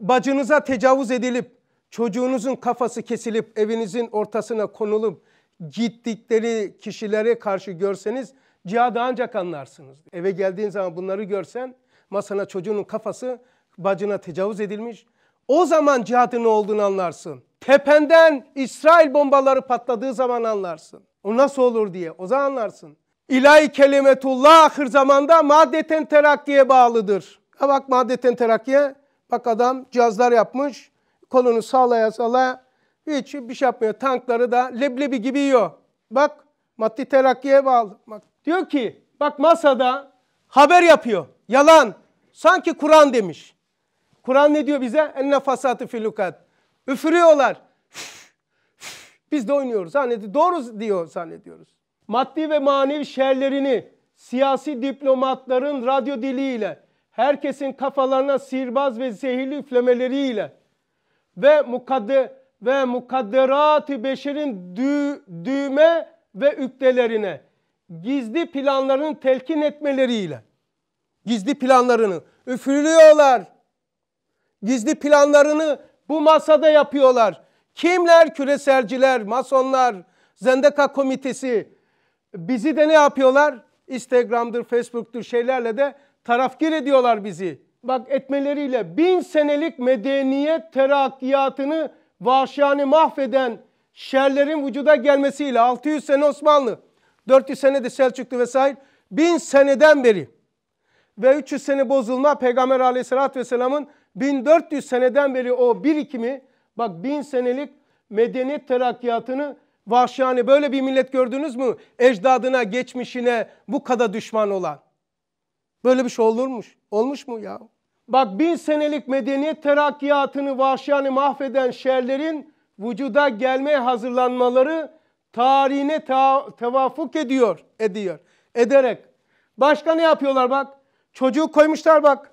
Speaker 1: Bacınıza tecavüz edilip çocuğunuzun kafası kesilip evinizin ortasına konulup gittikleri kişilere karşı görseniz cihadı ancak anlarsınız. Eve geldiğin zaman bunları görsen masana çocuğunun kafası bacına tecavüz edilmiş. O zaman cihadın ne olduğunu anlarsın. Tependen İsrail bombaları patladığı zaman anlarsın. O nasıl olur diye o zaman anlarsın. İlahi kelimetullah ahir zamanda maddeten terakkiye bağlıdır. Ha bak maddeten terakkiye bak adam cihazlar yapmış kolunu sağlaya sallaya hiç bir şey yapmıyor. Tankları da leblebi gibi yiyor. Bak maddi terakkiye bağlı. Bak, diyor ki bak masada haber yapıyor. Yalan. Sanki Kur'an demiş. Kur'an ne diyor bize? Enne fasatı filukat. Üfürüyorlar. Biz de oynuyoruz. Zannedi doğru diyor zannediyoruz. Maddi ve manevi şerlerini siyasi diplomatların radyo diliyle, herkesin kafalarına sirbaz ve zehirli üflemeleriyle ve mukadde ve mukadderat-ı beşerin dü, düğme ve üktelerine gizli planlarını telkin etmeleriyle gizli planlarını üfürüyorlar. Gizli planlarını bu masada yapıyorlar. Kimler? Küreselciler, masonlar, Zendeka komitesi. Bizi de ne yapıyorlar? Instagram'dır, Facebook'tur şeylerle de tarafgir ediyorlar bizi. Bak etmeleriyle bin senelik medeniyet terakkiyatını vahşiyanı mahveden şerlerin vücuda gelmesiyle 600 sene Osmanlı, 400 sene de Selçuklu vesaire 1000 seneden beri ve 300 sene bozulma Peygamber aleyhissalatü vesselamın 1400 seneden beri o birikimi bak 1000 senelik medeniyet terakkiyatını vahşiyanı böyle bir millet gördünüz mü? Ecdadına, geçmişine bu kadar düşman olan. Böyle bir şey olurmuş. Olmuş mu ya? Bak bin senelik medeniyet terakkiyatını vahşiyane mahveden şerlerin vücuda gelmeye hazırlanmaları tarihine ta tevafuk ediyor, ediyor, ederek. Başka ne yapıyorlar bak? Çocuğu koymuşlar bak.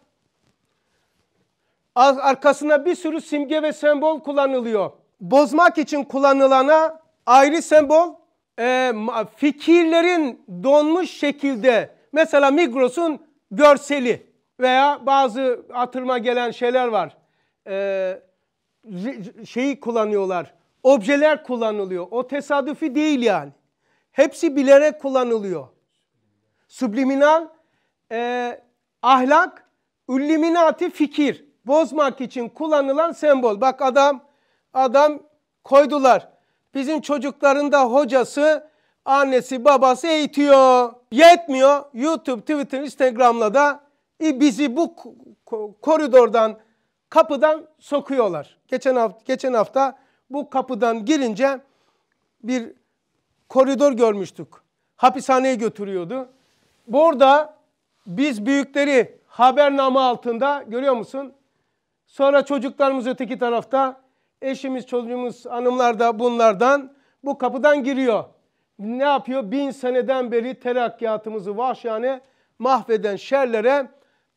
Speaker 1: Arkasına bir sürü simge ve sembol kullanılıyor. Bozmak için kullanılana ayrı sembol, e, fikirlerin donmuş şekilde mesela Migros'un görseli. Veya bazı hatırıma gelen şeyler var. Ee, şeyi kullanıyorlar. Objeler kullanılıyor. O tesadüfi değil yani. Hepsi bilerek kullanılıyor. Subliminal e, ahlak, ülliminati fikir. Bozmak için kullanılan sembol. Bak adam adam koydular. Bizim çocuklarında hocası, annesi, babası eğitiyor. Yetmiyor. YouTube, Twitter, Instagram'la da e, bizi bu koridordan kapıdan sokuyorlar. Geçen hafta, geçen hafta bu kapıdan girince bir koridor görmüştük. Hapishaneye götürüyordu. Burada biz büyükleri habername altında görüyor musun? Sonra çocuklarımız öteki tarafta, eşimiz, çocuğumuz, hanımlar da bunlardan bu kapıdan giriyor. Ne yapıyor? Bin seneden beri terakkiyatımızı vahşane mahveden şerlere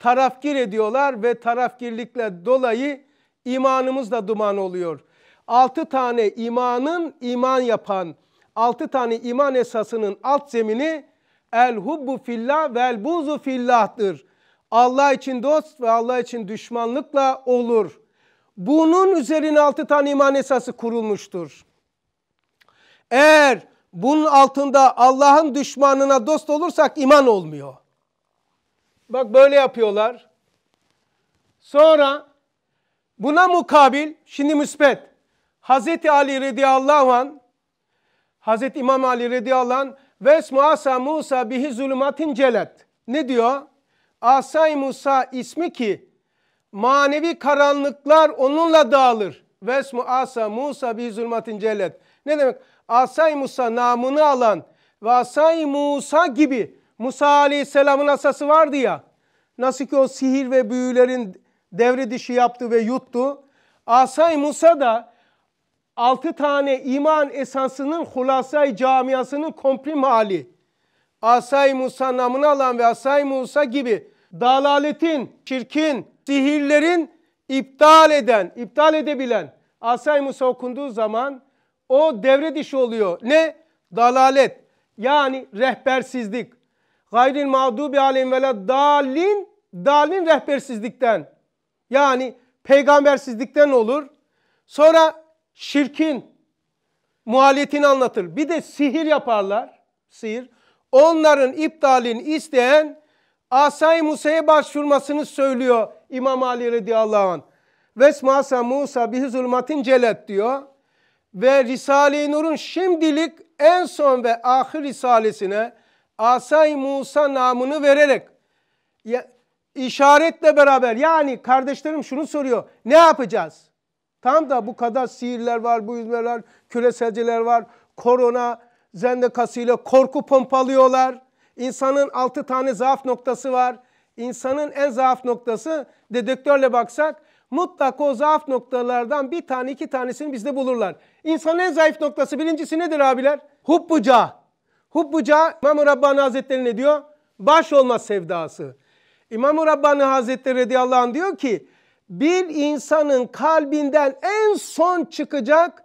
Speaker 1: tarafgir ediyorlar ve tarafgirlikle dolayı imanımız da duman oluyor. Altı tane imanın iman yapan, altı tane iman esasının alt zemini el hubbu fillah vel buzu fillah'tır. Allah için dost ve Allah için düşmanlıkla olur. Bunun üzerine altı tane iman esası kurulmuştur. Eğer bunun altında Allah'ın düşmanına dost olursak iman olmuyor. Bak böyle yapıyorlar. Sonra buna mukabil şimdi müspet. Hazreti Ali radıyallahu an Hazreti İmam Ali radıyallahu an Vesmu asa Musa bihi zulümatin celet. Ne diyor? Asay Musa ismi ki manevi karanlıklar onunla dağılır. Vesmu asa Musa bihi zulümatin celet. Ne demek? Asay Musa namını alan ve Asay Musa gibi Musa Aleyhisselam'ın asası vardı ya. Nasıl ki o sihir ve büyülerin devre dışı yaptı ve yuttu. Asay Musa da altı tane iman esasının hulasay camiasının komprim hali. Asay Musa namını alan ve Asay Musa gibi dalaletin, çirkin, sihirlerin iptal eden, iptal edebilen Asay Musa okunduğu zaman o devre dışı oluyor. Ne? Dalalet yani rehbersizlik, Gayril mağdubi aleyhim ve dalin, dalin rehbersizlikten. Yani peygambersizlikten olur. Sonra şirkin muhaliyetini anlatır. Bir de sihir yaparlar. Sihir. Onların iptalini isteyen Asay Musa'ya başvurmasını söylüyor İmam Ali radıyallahu anh. Vesmasa Musa bir zulmatin celet diyor. Ve Risale-i Nur'un şimdilik en son ve ahir risalesine Asay Musa namını vererek ya, işaretle beraber yani kardeşlerim şunu soruyor. Ne yapacağız? Tam da bu kadar sihirler var, bu yüzmeler, küreselciler var, korona zendekasıyla korku pompalıyorlar. İnsanın altı tane zaaf noktası var. İnsanın en zaaf noktası dedektörle baksak mutlaka o zaaf noktalardan bir tane iki tanesini bizde bulurlar. İnsanın en zayıf noktası birincisi nedir abiler? Hubbuca. Hubbuca İmam-ı Rabbani Hazretleri ne diyor? Baş olma sevdası. İmam-ı Rabbani Hazretleri radıyallahu anh diyor ki bir insanın kalbinden en son çıkacak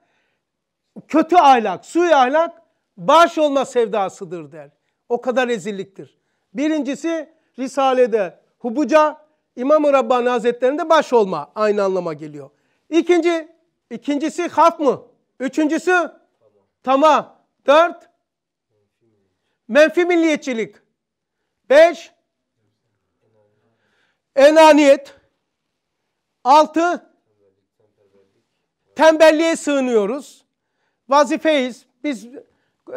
Speaker 1: kötü ahlak, suyu ahlak baş olma sevdasıdır der. O kadar rezilliktir. Birincisi Risale'de Hubuca İmam-ı Rabbani Hazretleri'nde baş olma aynı anlama geliyor. İkinci, ikincisi haf mı? Üçüncüsü tamam. Dört, Menfi milliyetçilik. Beş, enaniyet. Altı, tembelliğe sığınıyoruz. Vazifeyiz. Biz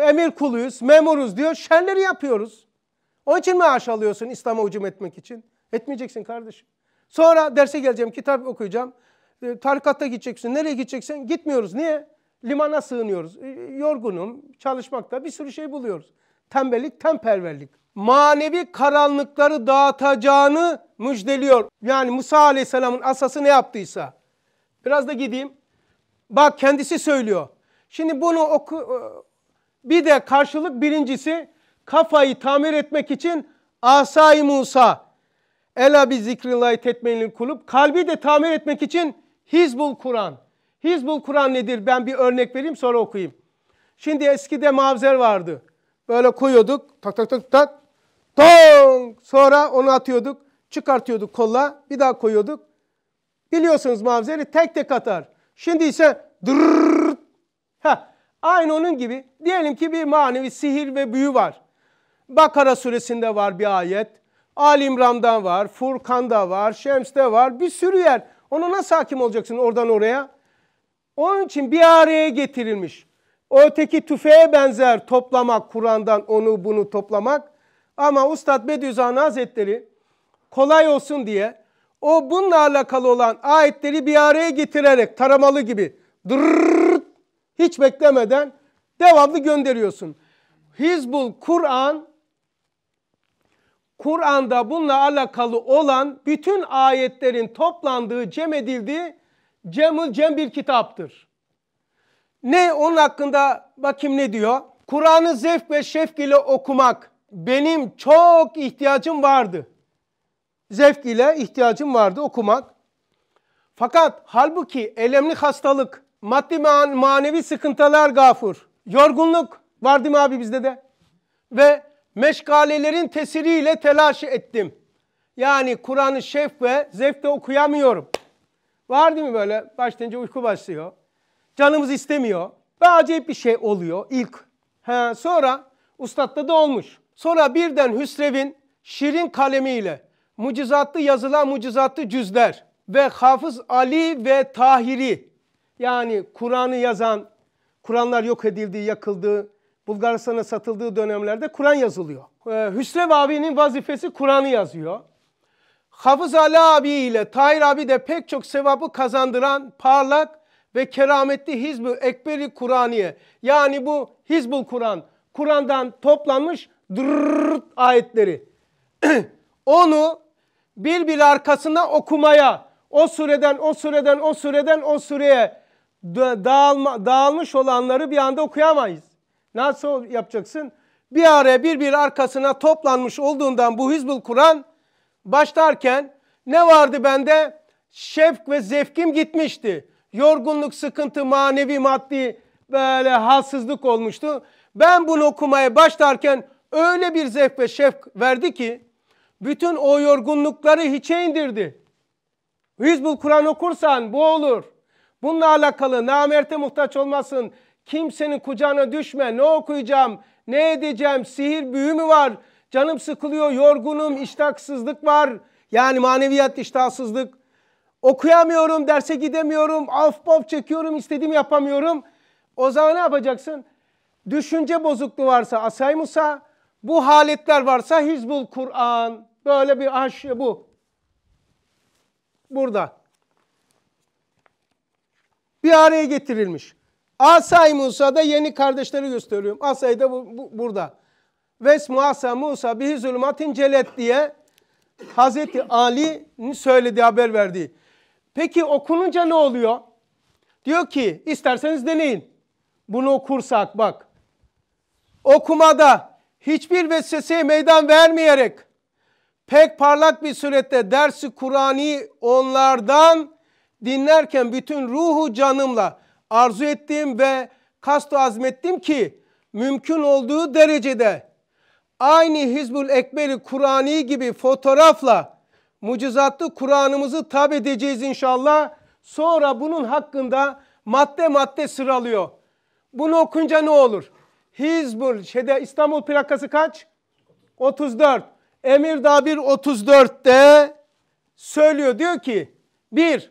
Speaker 1: emir kuluyuz, memuruz diyor. Şerleri yapıyoruz. Onun için maaş alıyorsun İslam'a hücum etmek için. Etmeyeceksin kardeşim. Sonra derse geleceğim, kitap okuyacağım. E, tarikatta gideceksin. Nereye gideceksin? Gitmiyoruz. Niye? Limana sığınıyoruz. E, yorgunum, çalışmakta bir sürü şey buluyoruz. Tembellik, temperverlik. Manevi karanlıkları dağıtacağını müjdeliyor. Yani Musa Aleyhisselam'ın asası ne yaptıysa. Biraz da gideyim. Bak kendisi söylüyor. Şimdi bunu oku... E, bir de karşılık birincisi kafayı tamir etmek için asay Musa. Ela bi zikrillahi tetmeylil kulup. Kalbi de tamir etmek için Hizbul Kur'an. Hizbul Kur'an nedir? Ben bir örnek vereyim sonra okuyayım. Şimdi eskide mavzer vardı. Böyle koyuyorduk. Tak tak tak tak. Tong! Sonra onu atıyorduk. Çıkartıyorduk kolla. Bir daha koyuyorduk. Biliyorsunuz mavzeri tek tek atar. Şimdi ise dırrrr. Heh. Aynı onun gibi diyelim ki bir manevi sihir ve büyü var. Bakara suresinde var bir ayet. Ali İmran'dan var, Furkan'da var, Şems'te var. Bir sürü yer. Ona nasıl hakim olacaksın oradan oraya? Onun için bir araya getirilmiş. O öteki tüfeğe benzer toplamak Kur'an'dan onu bunu toplamak. Ama Ustad Bediüzzaman Hazretleri kolay olsun diye o bununla alakalı olan ayetleri bir araya getirerek taramalı gibi dırrrrt, hiç beklemeden devamlı gönderiyorsun. Hizbul Kur'an Kur'an'da bununla alakalı olan bütün ayetlerin toplandığı, cem edildiği Cemül Cem bir kitaptır. Ne onun hakkında bakayım ne diyor? Kur'an'ı zevk ve şefk ile okumak benim çok ihtiyacım vardı. Zevk ile ihtiyacım vardı okumak. Fakat halbuki elemli hastalık, maddi man manevi sıkıntılar gafur, yorgunluk vardı mı abi bizde de? Ve meşgalelerin tesiriyle telaş ettim. Yani Kur'an'ı şef ve zevkle okuyamıyorum. Var değil mi böyle? Başlayınca uyku başlıyor. Canımız istemiyor. Ve acayip bir şey oluyor ilk. He, sonra ustatta da olmuş. Sonra birden Hüsrev'in şirin kalemiyle mucizatlı yazılan mucizatlı cüzler ve Hafız Ali ve Tahiri yani Kur'an'ı yazan, Kur'anlar yok edildi, yakıldı, Bulgaristan'a satıldığı dönemlerde Kur'an yazılıyor. Ee, Hüsrev abinin vazifesi Kur'an'ı yazıyor. Hafız Ali abi ile Tahir abi de pek çok sevabı kazandıran parlak ve kerametli Hizb-ı Ekberi Kur'aniye yani bu Hizbul Kur'an Kur'an'dan toplanmış dırrrt ayetleri. Onu bir bir arkasına okumaya o sureden o sureden o sureden o sureye dağılma, dağılmış olanları bir anda okuyamayız. Nasıl yapacaksın? Bir araya bir bir arkasına toplanmış olduğundan bu Hizbul Kur'an başlarken ne vardı bende? şefk ve zevkim gitmişti. Yorgunluk, sıkıntı, manevi, maddi böyle halsızlık olmuştu. Ben bunu okumaya başlarken öyle bir zevk ve şefk verdi ki bütün o yorgunlukları hiçe indirdi. Hizbul Kur'an okursan bu olur. Bununla alakalı namerte muhtaç olmasın. Kimsenin kucağına düşme. Ne okuyacağım? Ne edeceğim? Sihir büyü mü var? Canım sıkılıyor, yorgunum, iştahsızlık var. Yani maneviyat iştahsızlık okuyamıyorum, derse gidemiyorum, af baf çekiyorum, istediğimi yapamıyorum. O zaman ne yapacaksın? Düşünce bozukluğu varsa Asay Musa, bu haletler varsa Hizbul Kur'an. Böyle bir aş bu. Burada. Bir araya getirilmiş. Asay Musa'da yeni kardeşleri gösteriyorum. Asay da bu, bu, burada. Ves Muasa Musa bir zulmatin celet diye Hazreti Ali'nin söylediği haber verdiği. Peki okununca ne oluyor? Diyor ki isterseniz deneyin. Bunu okursak bak. Okumada hiçbir vesveseye meydan vermeyerek pek parlak bir surette dersi Kur'an'ı onlardan dinlerken bütün ruhu canımla arzu ettim ve kastu azmettim ki mümkün olduğu derecede aynı Hizbul Ekberi Kur'an'ı gibi fotoğrafla mucizatlı Kur'an'ımızı tab edeceğiz inşallah. Sonra bunun hakkında madde madde sıralıyor. Bunu okunca ne olur? Hizbul, şeyde İstanbul plakası kaç? 34. Emirdağ 1 34'te söylüyor. Diyor ki bir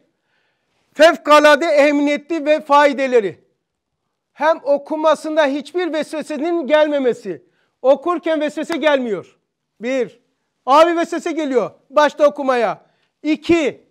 Speaker 1: Fevkalade emniyetli ve faydeleri. Hem okumasında hiçbir vesvesenin gelmemesi. Okurken vesvese gelmiyor. Bir Abi ve sese geliyor başta okumaya. İki,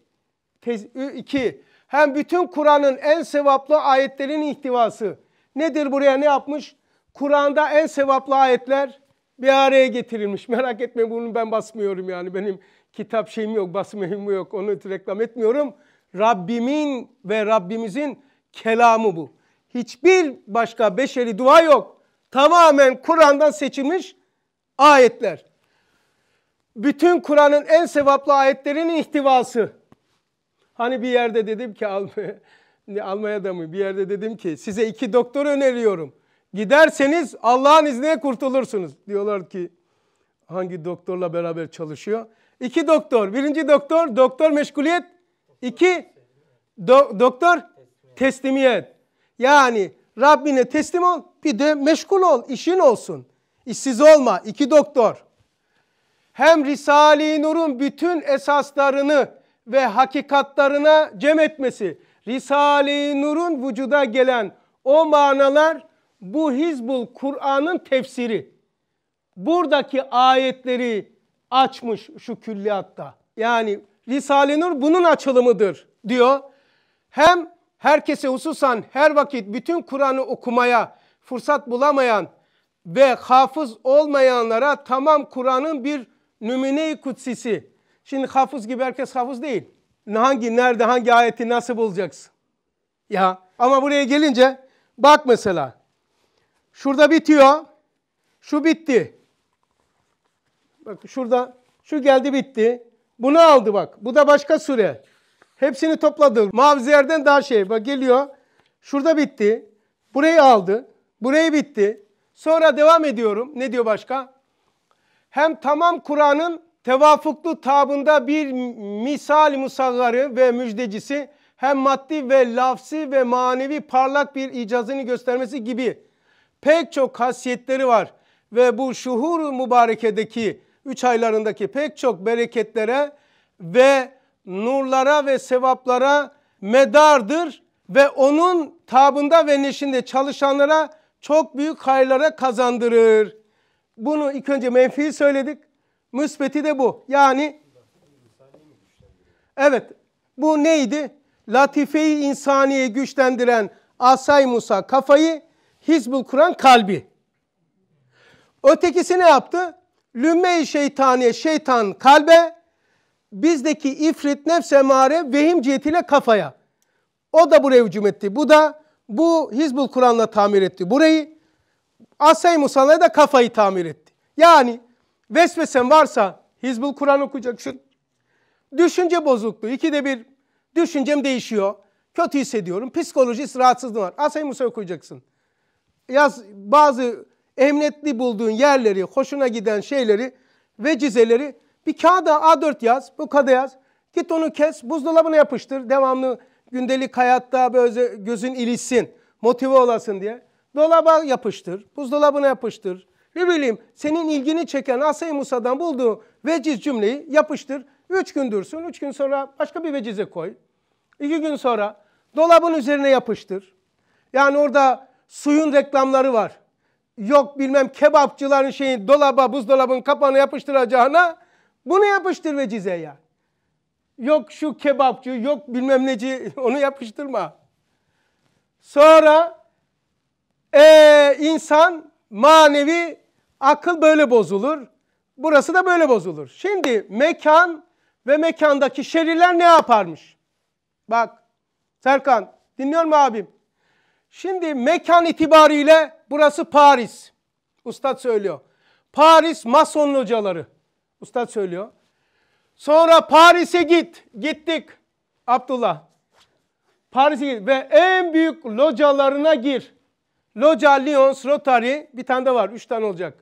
Speaker 1: tez, iki hem bütün Kur'an'ın en sevaplı ayetlerin ihtivası. Nedir buraya ne yapmış? Kur'an'da en sevaplı ayetler bir araya getirilmiş. Merak etme bunu ben basmıyorum yani benim kitap şeyim yok, basım yok. Onu reklam etmiyorum. Rabbimin ve Rabbimizin kelamı bu. Hiçbir başka beşeri dua yok. Tamamen Kur'an'dan seçilmiş ayetler bütün Kur'an'ın en sevaplı ayetlerinin ihtivası. Hani bir yerde dedim ki almaya, almaya da mı bir yerde dedim ki size iki doktor öneriyorum. Giderseniz Allah'ın izniyle kurtulursunuz. Diyorlar ki hangi doktorla beraber çalışıyor? İki doktor. Birinci doktor doktor meşguliyet. İki do, doktor teslimiyet. Yani Rabbine teslim ol bir de meşgul ol işin olsun. İşsiz olma. İki doktor hem Risale-i Nur'un bütün esaslarını ve hakikatlarına cem etmesi, Risale-i Nur'un vücuda gelen o manalar bu Hizbul Kur'an'ın tefsiri. Buradaki ayetleri açmış şu külliyatta. Yani Risale-i Nur bunun açılımıdır diyor. Hem herkese hususan her vakit bütün Kur'an'ı okumaya fırsat bulamayan ve hafız olmayanlara tamam Kur'an'ın bir nümune-i kutsisi. Şimdi hafız gibi herkes hafız değil. Hangi, nerede, hangi ayeti nasıl bulacaksın? Ya ama buraya gelince bak mesela. Şurada bitiyor. Şu bitti. Bak şurada şu geldi bitti. Bunu aldı bak. Bu da başka sure. Hepsini topladı. Mavzerden daha şey. Bak geliyor. Şurada bitti. Burayı aldı. Burayı bitti. Sonra devam ediyorum. Ne diyor başka? hem tamam Kur'an'ın tevafuklu tabında bir misal musagarı ve müjdecisi hem maddi ve lafsi ve manevi parlak bir icazını göstermesi gibi pek çok hasiyetleri var ve bu şuhur mübarekedeki 3 aylarındaki pek çok bereketlere ve nurlara ve sevaplara medardır ve onun tabında ve neşinde çalışanlara çok büyük hayırlara kazandırır. Bunu ilk önce menfi söyledik. Müsbeti de bu. Yani evet bu neydi? Latife-i insaniye güçlendiren Asay Musa kafayı, Hizbul Kur'an kalbi. Ötekisi ne yaptı? Lümme-i şeytaniye şeytan kalbe, bizdeki ifrit nefs emare vehim cihetiyle kafaya. O da buraya hücum etti. Bu da bu Hizbul Kur'an'la tamir etti burayı. Asay Musan'a da kafayı tamir etti. Yani vesvesen varsa Hizbul Kur'an okuyacaksın. Düşünce bozukluğu ikide bir düşüncem değişiyor. Kötü hissediyorum. Psikolojisi rahatsızlığım var. Asay Musa okuyacaksın. Yaz bazı emniyetli bulduğun yerleri, hoşuna giden şeyleri ve cizeleri bir kağıda A4 yaz, bu kada yaz. Git onu kes, buzdolabına yapıştır. Devamlı gündelik hayatta böyle gözün ilişsin, motive olasın diye. Dolaba yapıştır, buzdolabına yapıştır. Ne bileyim senin ilgini çeken Asay Musa'dan bulduğu veciz cümleyi yapıştır. Üç gün dursun, üç gün sonra başka bir vecize koy. İki gün sonra dolabın üzerine yapıştır. Yani orada suyun reklamları var. Yok bilmem kebapçıların şeyi dolaba, buzdolabın kapağını yapıştıracağına bunu yapıştır vecize ya. Yok şu kebapçı, yok bilmem neci onu yapıştırma. Sonra ee, insan manevi akıl böyle bozulur. Burası da böyle bozulur. Şimdi mekan ve mekandaki şeriler ne yaparmış? Bak Serkan dinliyor mu abim? Şimdi mekan itibariyle burası Paris. Ustad söylüyor. Paris Mason hocaları. Ustad söylüyor. Sonra Paris'e git. Gittik. Abdullah. Paris'e git ve en büyük localarına gir. Loja Lyons, Rotary bir tane de var. Üç tane olacak.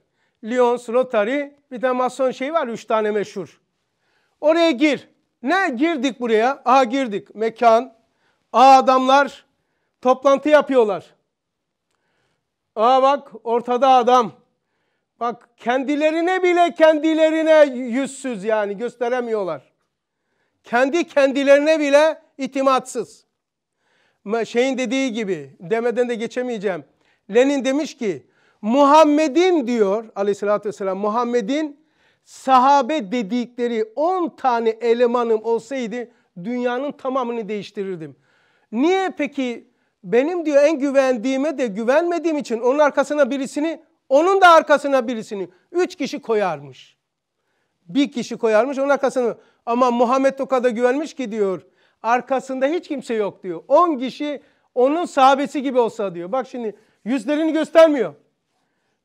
Speaker 1: Lyons, Rotary bir de mason şey var. Üç tane meşhur. Oraya gir. Ne girdik buraya? Aha girdik. Mekan. Aa adamlar toplantı yapıyorlar. Aa bak ortada adam. Bak kendilerine bile kendilerine yüzsüz yani gösteremiyorlar. Kendi kendilerine bile itimatsız. Şeyin dediği gibi demeden de geçemeyeceğim. Lenin demiş ki Muhammed'in diyor aleyhissalatü vesselam Muhammed'in sahabe dedikleri 10 tane elemanım olsaydı dünyanın tamamını değiştirirdim. Niye peki benim diyor en güvendiğime de güvenmediğim için onun arkasına birisini onun da arkasına birisini üç kişi koyarmış. Bir kişi koyarmış onun arkasını ama Muhammed o kadar güvenmiş ki diyor arkasında hiç kimse yok diyor. On kişi onun sahabesi gibi olsa diyor. Bak şimdi Yüzlerini göstermiyor.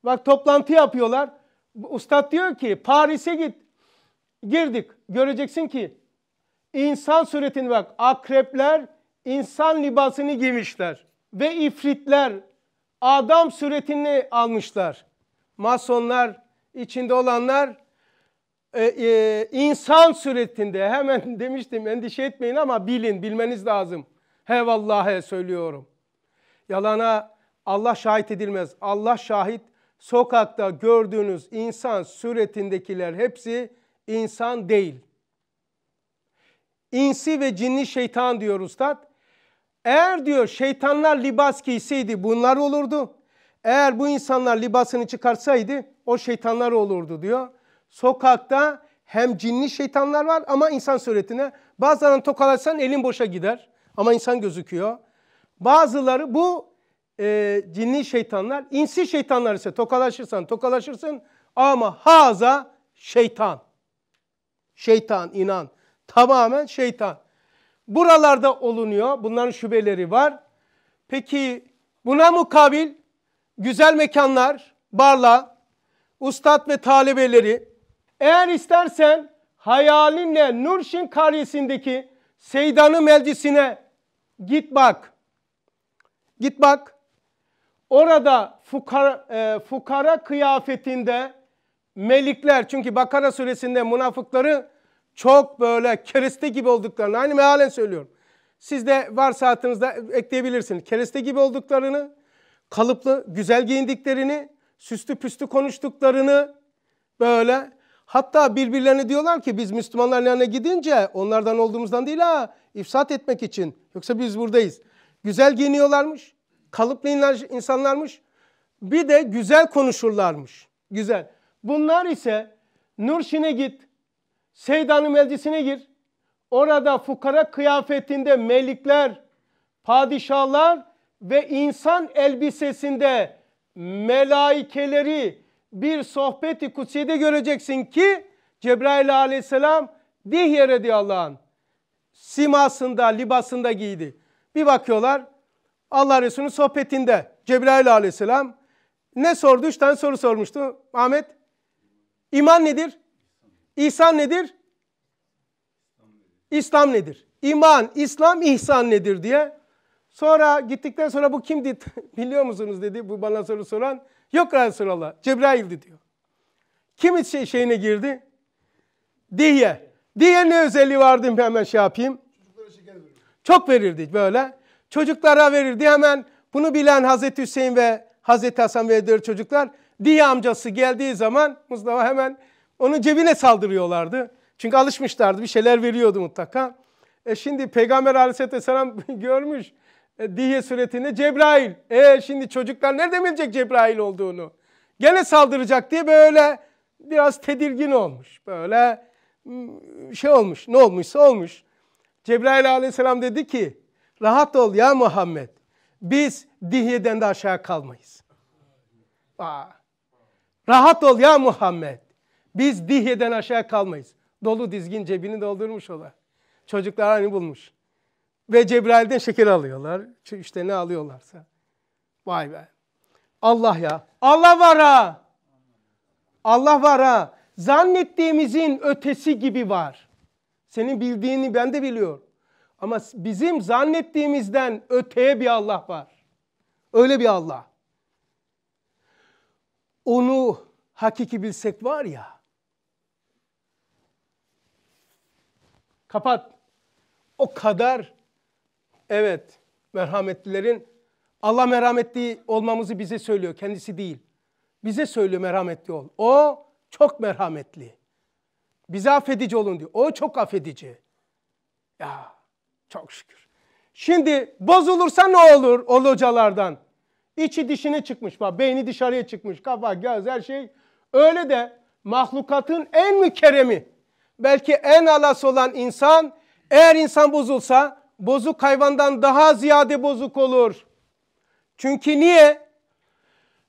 Speaker 1: Bak toplantı yapıyorlar. Ustad diyor ki Paris'e git. Girdik. Göreceksin ki insan suretini bak. Akrepler insan libasını giymişler. Ve ifritler adam suretini almışlar. Masonlar, içinde olanlar e, e, insan suretinde. Hemen demiştim endişe etmeyin ama bilin, bilmeniz lazım. He vallahi söylüyorum. Yalana Allah şahit edilmez. Allah şahit. Sokakta gördüğünüz insan suretindekiler hepsi insan değil. İnsi ve cinni şeytan diyor ustad. Eğer diyor şeytanlar libas giyseydi bunlar olurdu. Eğer bu insanlar libasını çıkarsaydı o şeytanlar olurdu diyor. Sokakta hem cinli şeytanlar var ama insan suretine. Bazılarını tokalaşsan elin boşa gider ama insan gözüküyor. Bazıları bu e, cinli şeytanlar. insi şeytanlar ise tokalaşırsan tokalaşırsın ama haza şeytan. Şeytan inan. Tamamen şeytan. Buralarda olunuyor. Bunların şubeleri var. Peki buna mukabil güzel mekanlar, barla, ustad ve talebeleri. Eğer istersen hayalinle Nurşin karyesindeki Seydanı Melcisi'ne git bak. Git bak. Orada fukara, e, fukara kıyafetinde melikler çünkü Bakara suresinde münafıkları çok böyle kereste gibi olduklarını aynı mealen söylüyorum. Siz de var saatinizde ekleyebilirsiniz. Kereste gibi olduklarını, kalıplı, güzel giyindiklerini, süslü püslü konuştuklarını böyle hatta birbirlerine diyorlar ki biz Müslümanların yanına gidince onlardan olduğumuzdan değil ha ifsat etmek için yoksa biz buradayız. Güzel giyiniyorlarmış, kalıplı insanlarmış. Bir de güzel konuşurlarmış. Güzel. Bunlar ise Nurşin'e git, Seydan'ın meclisine gir. Orada fukara kıyafetinde melikler, padişahlar ve insan elbisesinde melaikeleri bir sohbeti kutsiyede göreceksin ki Cebrail aleyhisselam Dihye radıyallahu anh simasında, libasında giydi. Bir bakıyorlar Allah Resulü'nün sohbetinde Cebrail aleyhisselam ne sordu? Üç tane soru sormuştu. Ahmet, iman nedir? İhsan nedir? İslam nedir? İman, İslam, ihsan nedir diye. Sonra gittikten sonra bu kimdi biliyor musunuz dedi bu bana soru soran. Yok Resulallah, Cebrail'di diyor. Kim şey, şeyine girdi? Diye. Diye ne özelliği vardı hemen şey yapayım. Çok verirdi böyle çocuklara verirdi. Hemen bunu bilen Hazreti Hüseyin ve Hazreti Hasan ve diğer çocuklar diye amcası geldiği zaman Mustafa hemen onun cebine saldırıyorlardı. Çünkü alışmışlardı bir şeyler veriyordu mutlaka. E şimdi Peygamber aleyhisselatü vesselam görmüş e, diye suretinde Cebrail. E şimdi çocuklar nerede bilecek Cebrail olduğunu? Gene saldıracak diye böyle biraz tedirgin olmuş. Böyle şey olmuş ne olmuşsa olmuş. Cebrail aleyhisselam dedi ki Rahat ol ya Muhammed. Biz Dihye'den de aşağı kalmayız. Aa. Rahat ol ya Muhammed. Biz Dihye'den aşağı kalmayız. Dolu dizgin cebini doldurmuş ola. Çocuklar hani bulmuş. Ve Cebrail'den şeker alıyorlar. İşte ne alıyorlarsa. Vay be. Allah ya. Allah var ha. Allah var ha. Zannettiğimizin ötesi gibi var. Senin bildiğini ben de biliyorum. Ama bizim zannettiğimizden öteye bir Allah var. Öyle bir Allah. Onu hakiki bilsek var ya. Kapat. O kadar evet merhametlilerin Allah merhametli olmamızı bize söylüyor. Kendisi değil. Bize söylüyor merhametli ol. O çok merhametli. Bize affedici olun diyor. O çok affedici. Ya çok şükür. Şimdi bozulursa ne olur o localardan? İçi dişine çıkmış bak beyni dışarıya çıkmış kafa göz her şey. Öyle de mahlukatın en mükerremi belki en alas olan insan eğer insan bozulsa bozuk hayvandan daha ziyade bozuk olur. Çünkü niye?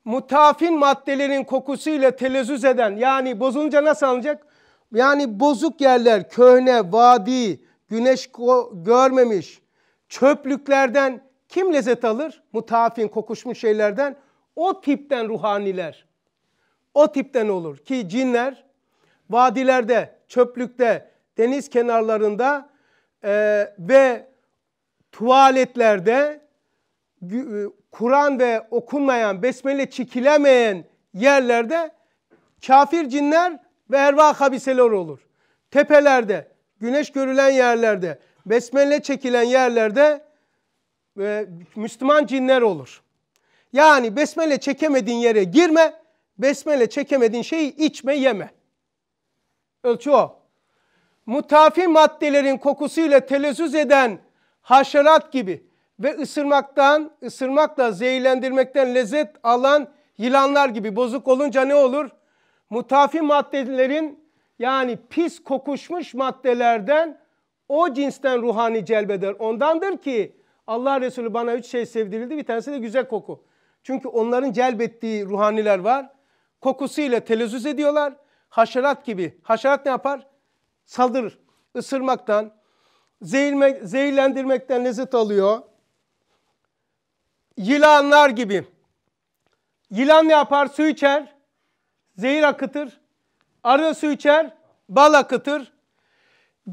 Speaker 1: Mutafin maddelerin kokusuyla telezüz eden yani bozulunca nasıl alınacak? Yani bozuk yerler, köhne, vadi, güneş görmemiş çöplüklerden kim lezzet alır? Mutafin, kokuşmuş şeylerden. O tipten ruhaniler. O tipten olur ki cinler vadilerde, çöplükte, deniz kenarlarında e, ve tuvaletlerde e, Kur'an ve okunmayan, besmele çikilemeyen yerlerde kafir cinler ve erva habiseler olur. Tepelerde, güneş görülen yerlerde, besmele çekilen yerlerde e, Müslüman cinler olur. Yani besmele çekemediğin yere girme, besmele çekemediğin şeyi içme, yeme. Ölçü o. Mutafi maddelerin kokusuyla telezüz eden haşerat gibi ve ısırmaktan, ısırmakla zehirlendirmekten lezzet alan yılanlar gibi bozuk olunca ne olur? Mutafi maddelerin yani pis kokuşmuş maddelerden o cinsten ruhani celbeder. Ondandır ki Allah Resulü bana üç şey sevdirildi. Bir tanesi de güzel koku. Çünkü onların celbettiği ruhaniler var. Kokusuyla telezüz ediyorlar. Haşerat gibi. Haşerat ne yapar? Saldırır. Isırmaktan, zehirme, zehirlendirmekten lezzet alıyor. Yılanlar gibi. Yılan ne yapar? Su içer, zehir akıtır, arı su içer, bal akıtır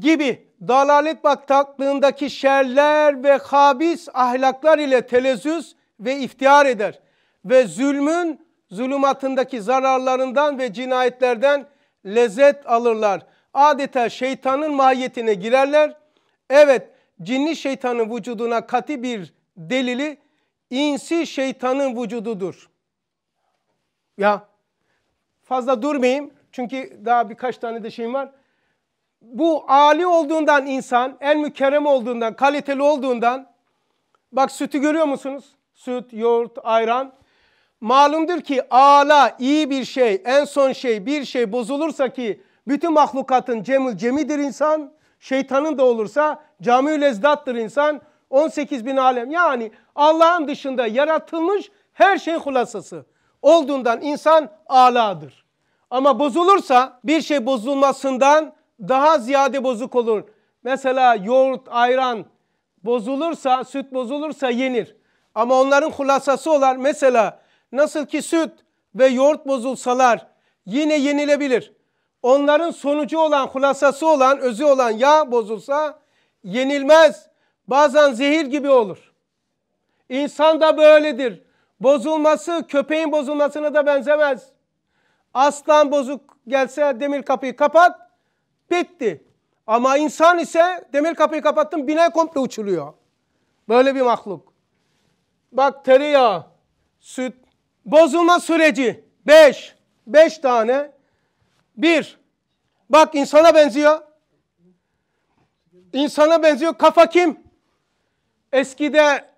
Speaker 1: gibi dalalet baktaklığındaki şerler ve habis ahlaklar ile telezüz ve iftihar eder ve zulmün zulümatındaki zararlarından ve cinayetlerden lezzet alırlar. Adeta şeytanın mahiyetine girerler. Evet cinli şeytanın vücuduna katı bir delili insi şeytanın vücududur. Ya fazla durmayayım. Çünkü daha birkaç tane de şeyim var. Bu Ali olduğundan insan, en mükerrem olduğundan, kaliteli olduğundan bak sütü görüyor musunuz? Süt, yoğurt, ayran. Malumdur ki ala iyi bir şey, en son şey, bir şey bozulursa ki bütün mahlukatın cemül cemidir insan. Şeytanın da olursa cami lezdattır insan. 18 bin alem yani Allah'ın dışında yaratılmış her şey hulasası. Olduğundan insan aladır. Ama bozulursa bir şey bozulmasından daha ziyade bozuk olur. Mesela yoğurt, ayran bozulursa, süt bozulursa yenir. Ama onların hulasası olan mesela nasıl ki süt ve yoğurt bozulsalar yine yenilebilir. Onların sonucu olan, hulasası olan, özü olan yağ bozulsa yenilmez. Bazen zehir gibi olur. İnsan da böyledir. Bozulması köpeğin bozulmasına da benzemez. Aslan bozuk gelse demir kapıyı kapat, bitti. Ama insan ise demir kapıyı kapattın bina komple uçuluyor. Böyle bir mahluk. Bak tereyağı, süt, bozulma süreci. Beş, beş tane. Bir, bak insana benziyor. İnsana benziyor. Kafa kim? Eskide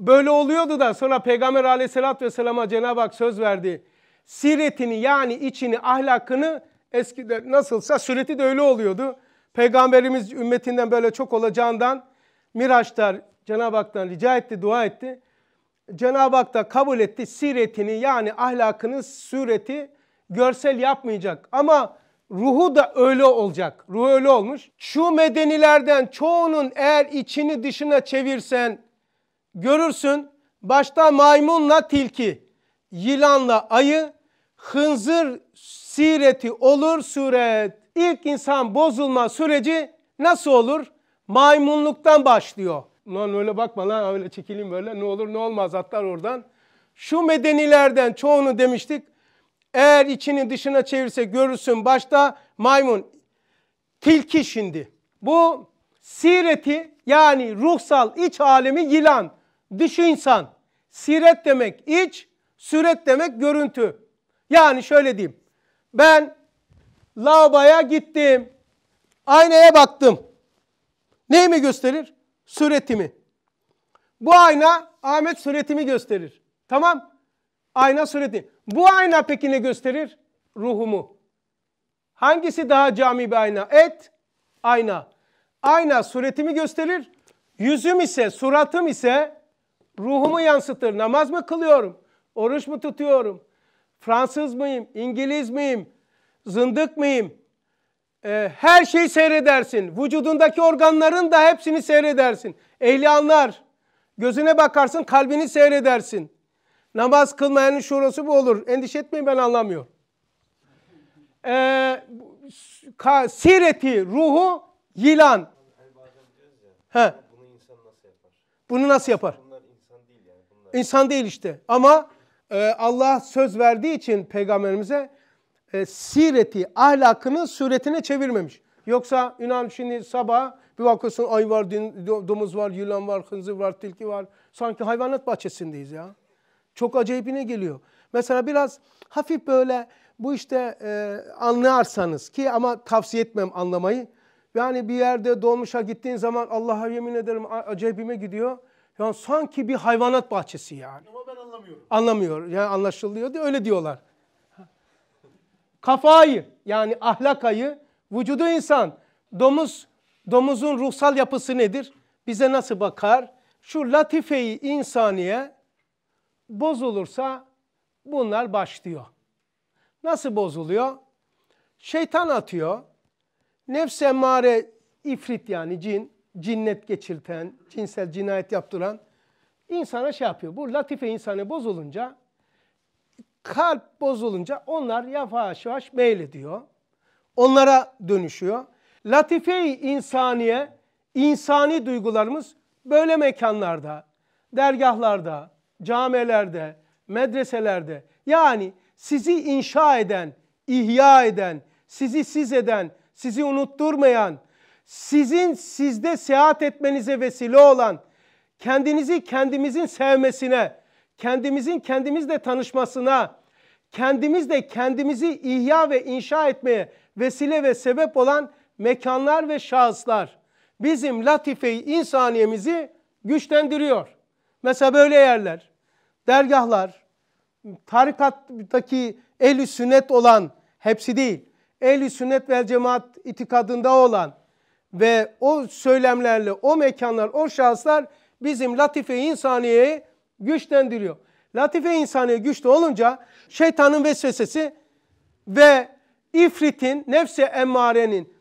Speaker 1: böyle oluyordu da sonra Peygamber aleyhissalatü vesselama Cenab-ı Hak söz verdi. Siretini yani içini, ahlakını eskide nasılsa sureti de öyle oluyordu. Peygamberimiz ümmetinden böyle çok olacağından Miraç'ta Cenab-ı Hak'tan rica etti, dua etti. Cenab-ı Hak da kabul etti. Siretini yani ahlakını sureti görsel yapmayacak ama ruhu da öyle olacak. Ruhu öyle olmuş. Şu medenilerden çoğunun eğer içini dışına çevirsen görürsün başta maymunla tilki yılanla ayı, hınzır sireti olur suret. İlk insan bozulma süreci nasıl olur? Maymunluktan başlıyor. Lan öyle bakma lan öyle çekileyim böyle ne olur ne olmaz atlar oradan. Şu medenilerden çoğunu demiştik. Eğer içini dışına çevirse görürsün başta maymun, tilki şimdi. Bu sireti yani ruhsal iç alemi yılan, dış insan. Siret demek iç, Süret demek görüntü. Yani şöyle diyeyim. Ben lavaboya gittim. Aynaya baktım. Neyi mi gösterir? Suretimi. Bu ayna Ahmet suretimi gösterir. Tamam. Ayna sureti. Bu ayna peki ne gösterir? Ruhumu. Hangisi daha cami bir ayna? Et, ayna. Ayna suretimi gösterir. Yüzüm ise, suratım ise ruhumu yansıtır. Namaz mı kılıyorum? Oruç mu tutuyorum? Fransız mıyım? İngiliz miyim? Zındık mıyım? Ee, her şeyi seyredersin. Vücudundaki organların da hepsini seyredersin. Ehli anlar. Gözüne bakarsın, kalbini seyredersin. Namaz kılmayanın şurası bu olur. Endişe etmeyin ben anlamıyorum. Ee, sireti, ruhu yılan. He. Bunu nasıl yapar? Bunlar insan değil yani. Bunlar... İnsan değil işte. Ama ee, Allah söz verdiği için peygamberimize e, sireti, ahlakını suretine çevirmemiş. Yoksa inan şimdi sabah bir bakıyorsun ay var, domuz var, yılan var, hınzır var, tilki var. Sanki hayvanat bahçesindeyiz ya. Çok acayipine geliyor. Mesela biraz hafif böyle bu işte e, anlarsanız ki ama tavsiye etmem anlamayı. Yani bir yerde dolmuşa gittiğin zaman Allah'a yemin ederim acayipime gidiyor. Yani sanki bir hayvanat bahçesi yani. Ama anlamıyorum. Anlamıyor. Yani anlaşılıyor diye öyle diyorlar. Kafayı yani ahlakayı vücudu insan. Domuz domuzun ruhsal yapısı nedir? Bize nasıl bakar? Şu latifeyi insaniye bozulursa bunlar başlıyor. Nasıl bozuluyor? Şeytan atıyor. Nefs emmare ifrit yani cin, cinnet geçirten, cinsel cinayet yaptıran insana şey yapıyor. Bu latife insanı bozulunca, kalp bozulunca onlar yavaş yavaş meylediyor. Onlara dönüşüyor. Latife-i insaniye, insani duygularımız böyle mekanlarda, dergahlarda, camilerde, medreselerde yani sizi inşa eden, ihya eden, sizi siz eden, sizi unutturmayan, sizin sizde seyahat etmenize vesile olan, kendinizi kendimizin sevmesine, kendimizin kendimizle tanışmasına, kendimizle kendimizi ihya ve inşa etmeye vesile ve sebep olan mekanlar ve şahıslar bizim latife-i insaniyemizi güçlendiriyor. Mesela böyle yerler, dergahlar, tarikattaki ehl sünnet olan, hepsi değil, ehl sünnet ve cemaat itikadında olan ve o söylemlerle, o mekanlar, o şahıslar bizim latife insaniyeyi güçlendiriyor. Latife insaniye güçlü olunca şeytanın vesvesesi ve ifritin, nefsi emmarenin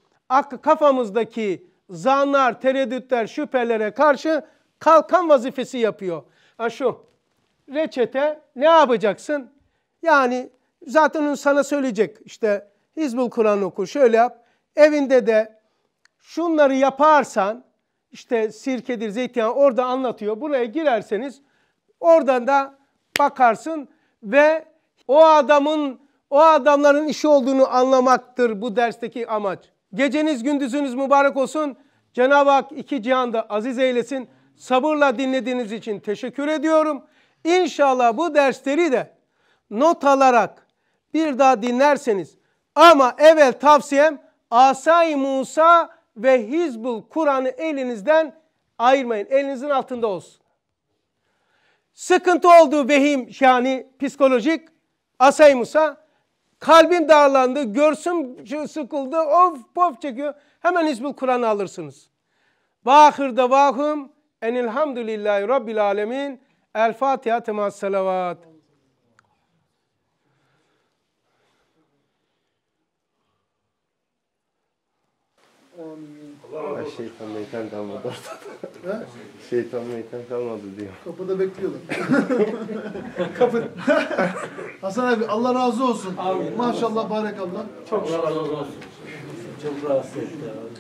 Speaker 1: kafamızdaki zanlar, tereddütler, şüphelere karşı kalkan vazifesi yapıyor. Ha şu reçete ne yapacaksın? Yani zaten onu sana söyleyecek. işte, Hizbul Kur'an oku, şöyle yap. Evinde de şunları yaparsan işte sirkedir, zeytinyağı orada anlatıyor. Buraya girerseniz oradan da bakarsın ve o adamın, o adamların işi olduğunu anlamaktır bu dersteki amaç. Geceniz gündüzünüz mübarek olsun. Cenab-ı Hak iki cihanda aziz eylesin. Sabırla dinlediğiniz için teşekkür ediyorum. İnşallah bu dersleri de not alarak bir daha dinlerseniz ama evvel tavsiyem Asay Musa ve Hizbul Kur'an'ı elinizden ayırmayın. Elinizin altında olsun. Sıkıntı olduğu vehim yani psikolojik Asay Musa kalbim darlandı, görsüm sıkıldı, of pof çekiyor. Hemen Hizbul Kur'an'ı alırsınız. Vahırda vahım enilhamdülillahi rabbil alemin. El Fatiha temas salavat. Amin. şeytan meyten kalmadı ortada. Ha? Şeytan meytan kalmadı diyor. Kapıda bekliyorlar. Kapı. Hasan abi Allah razı olsun. Amin. Maşallah barekallah. Çok Allah razı olsun. Çok rahatsız etti.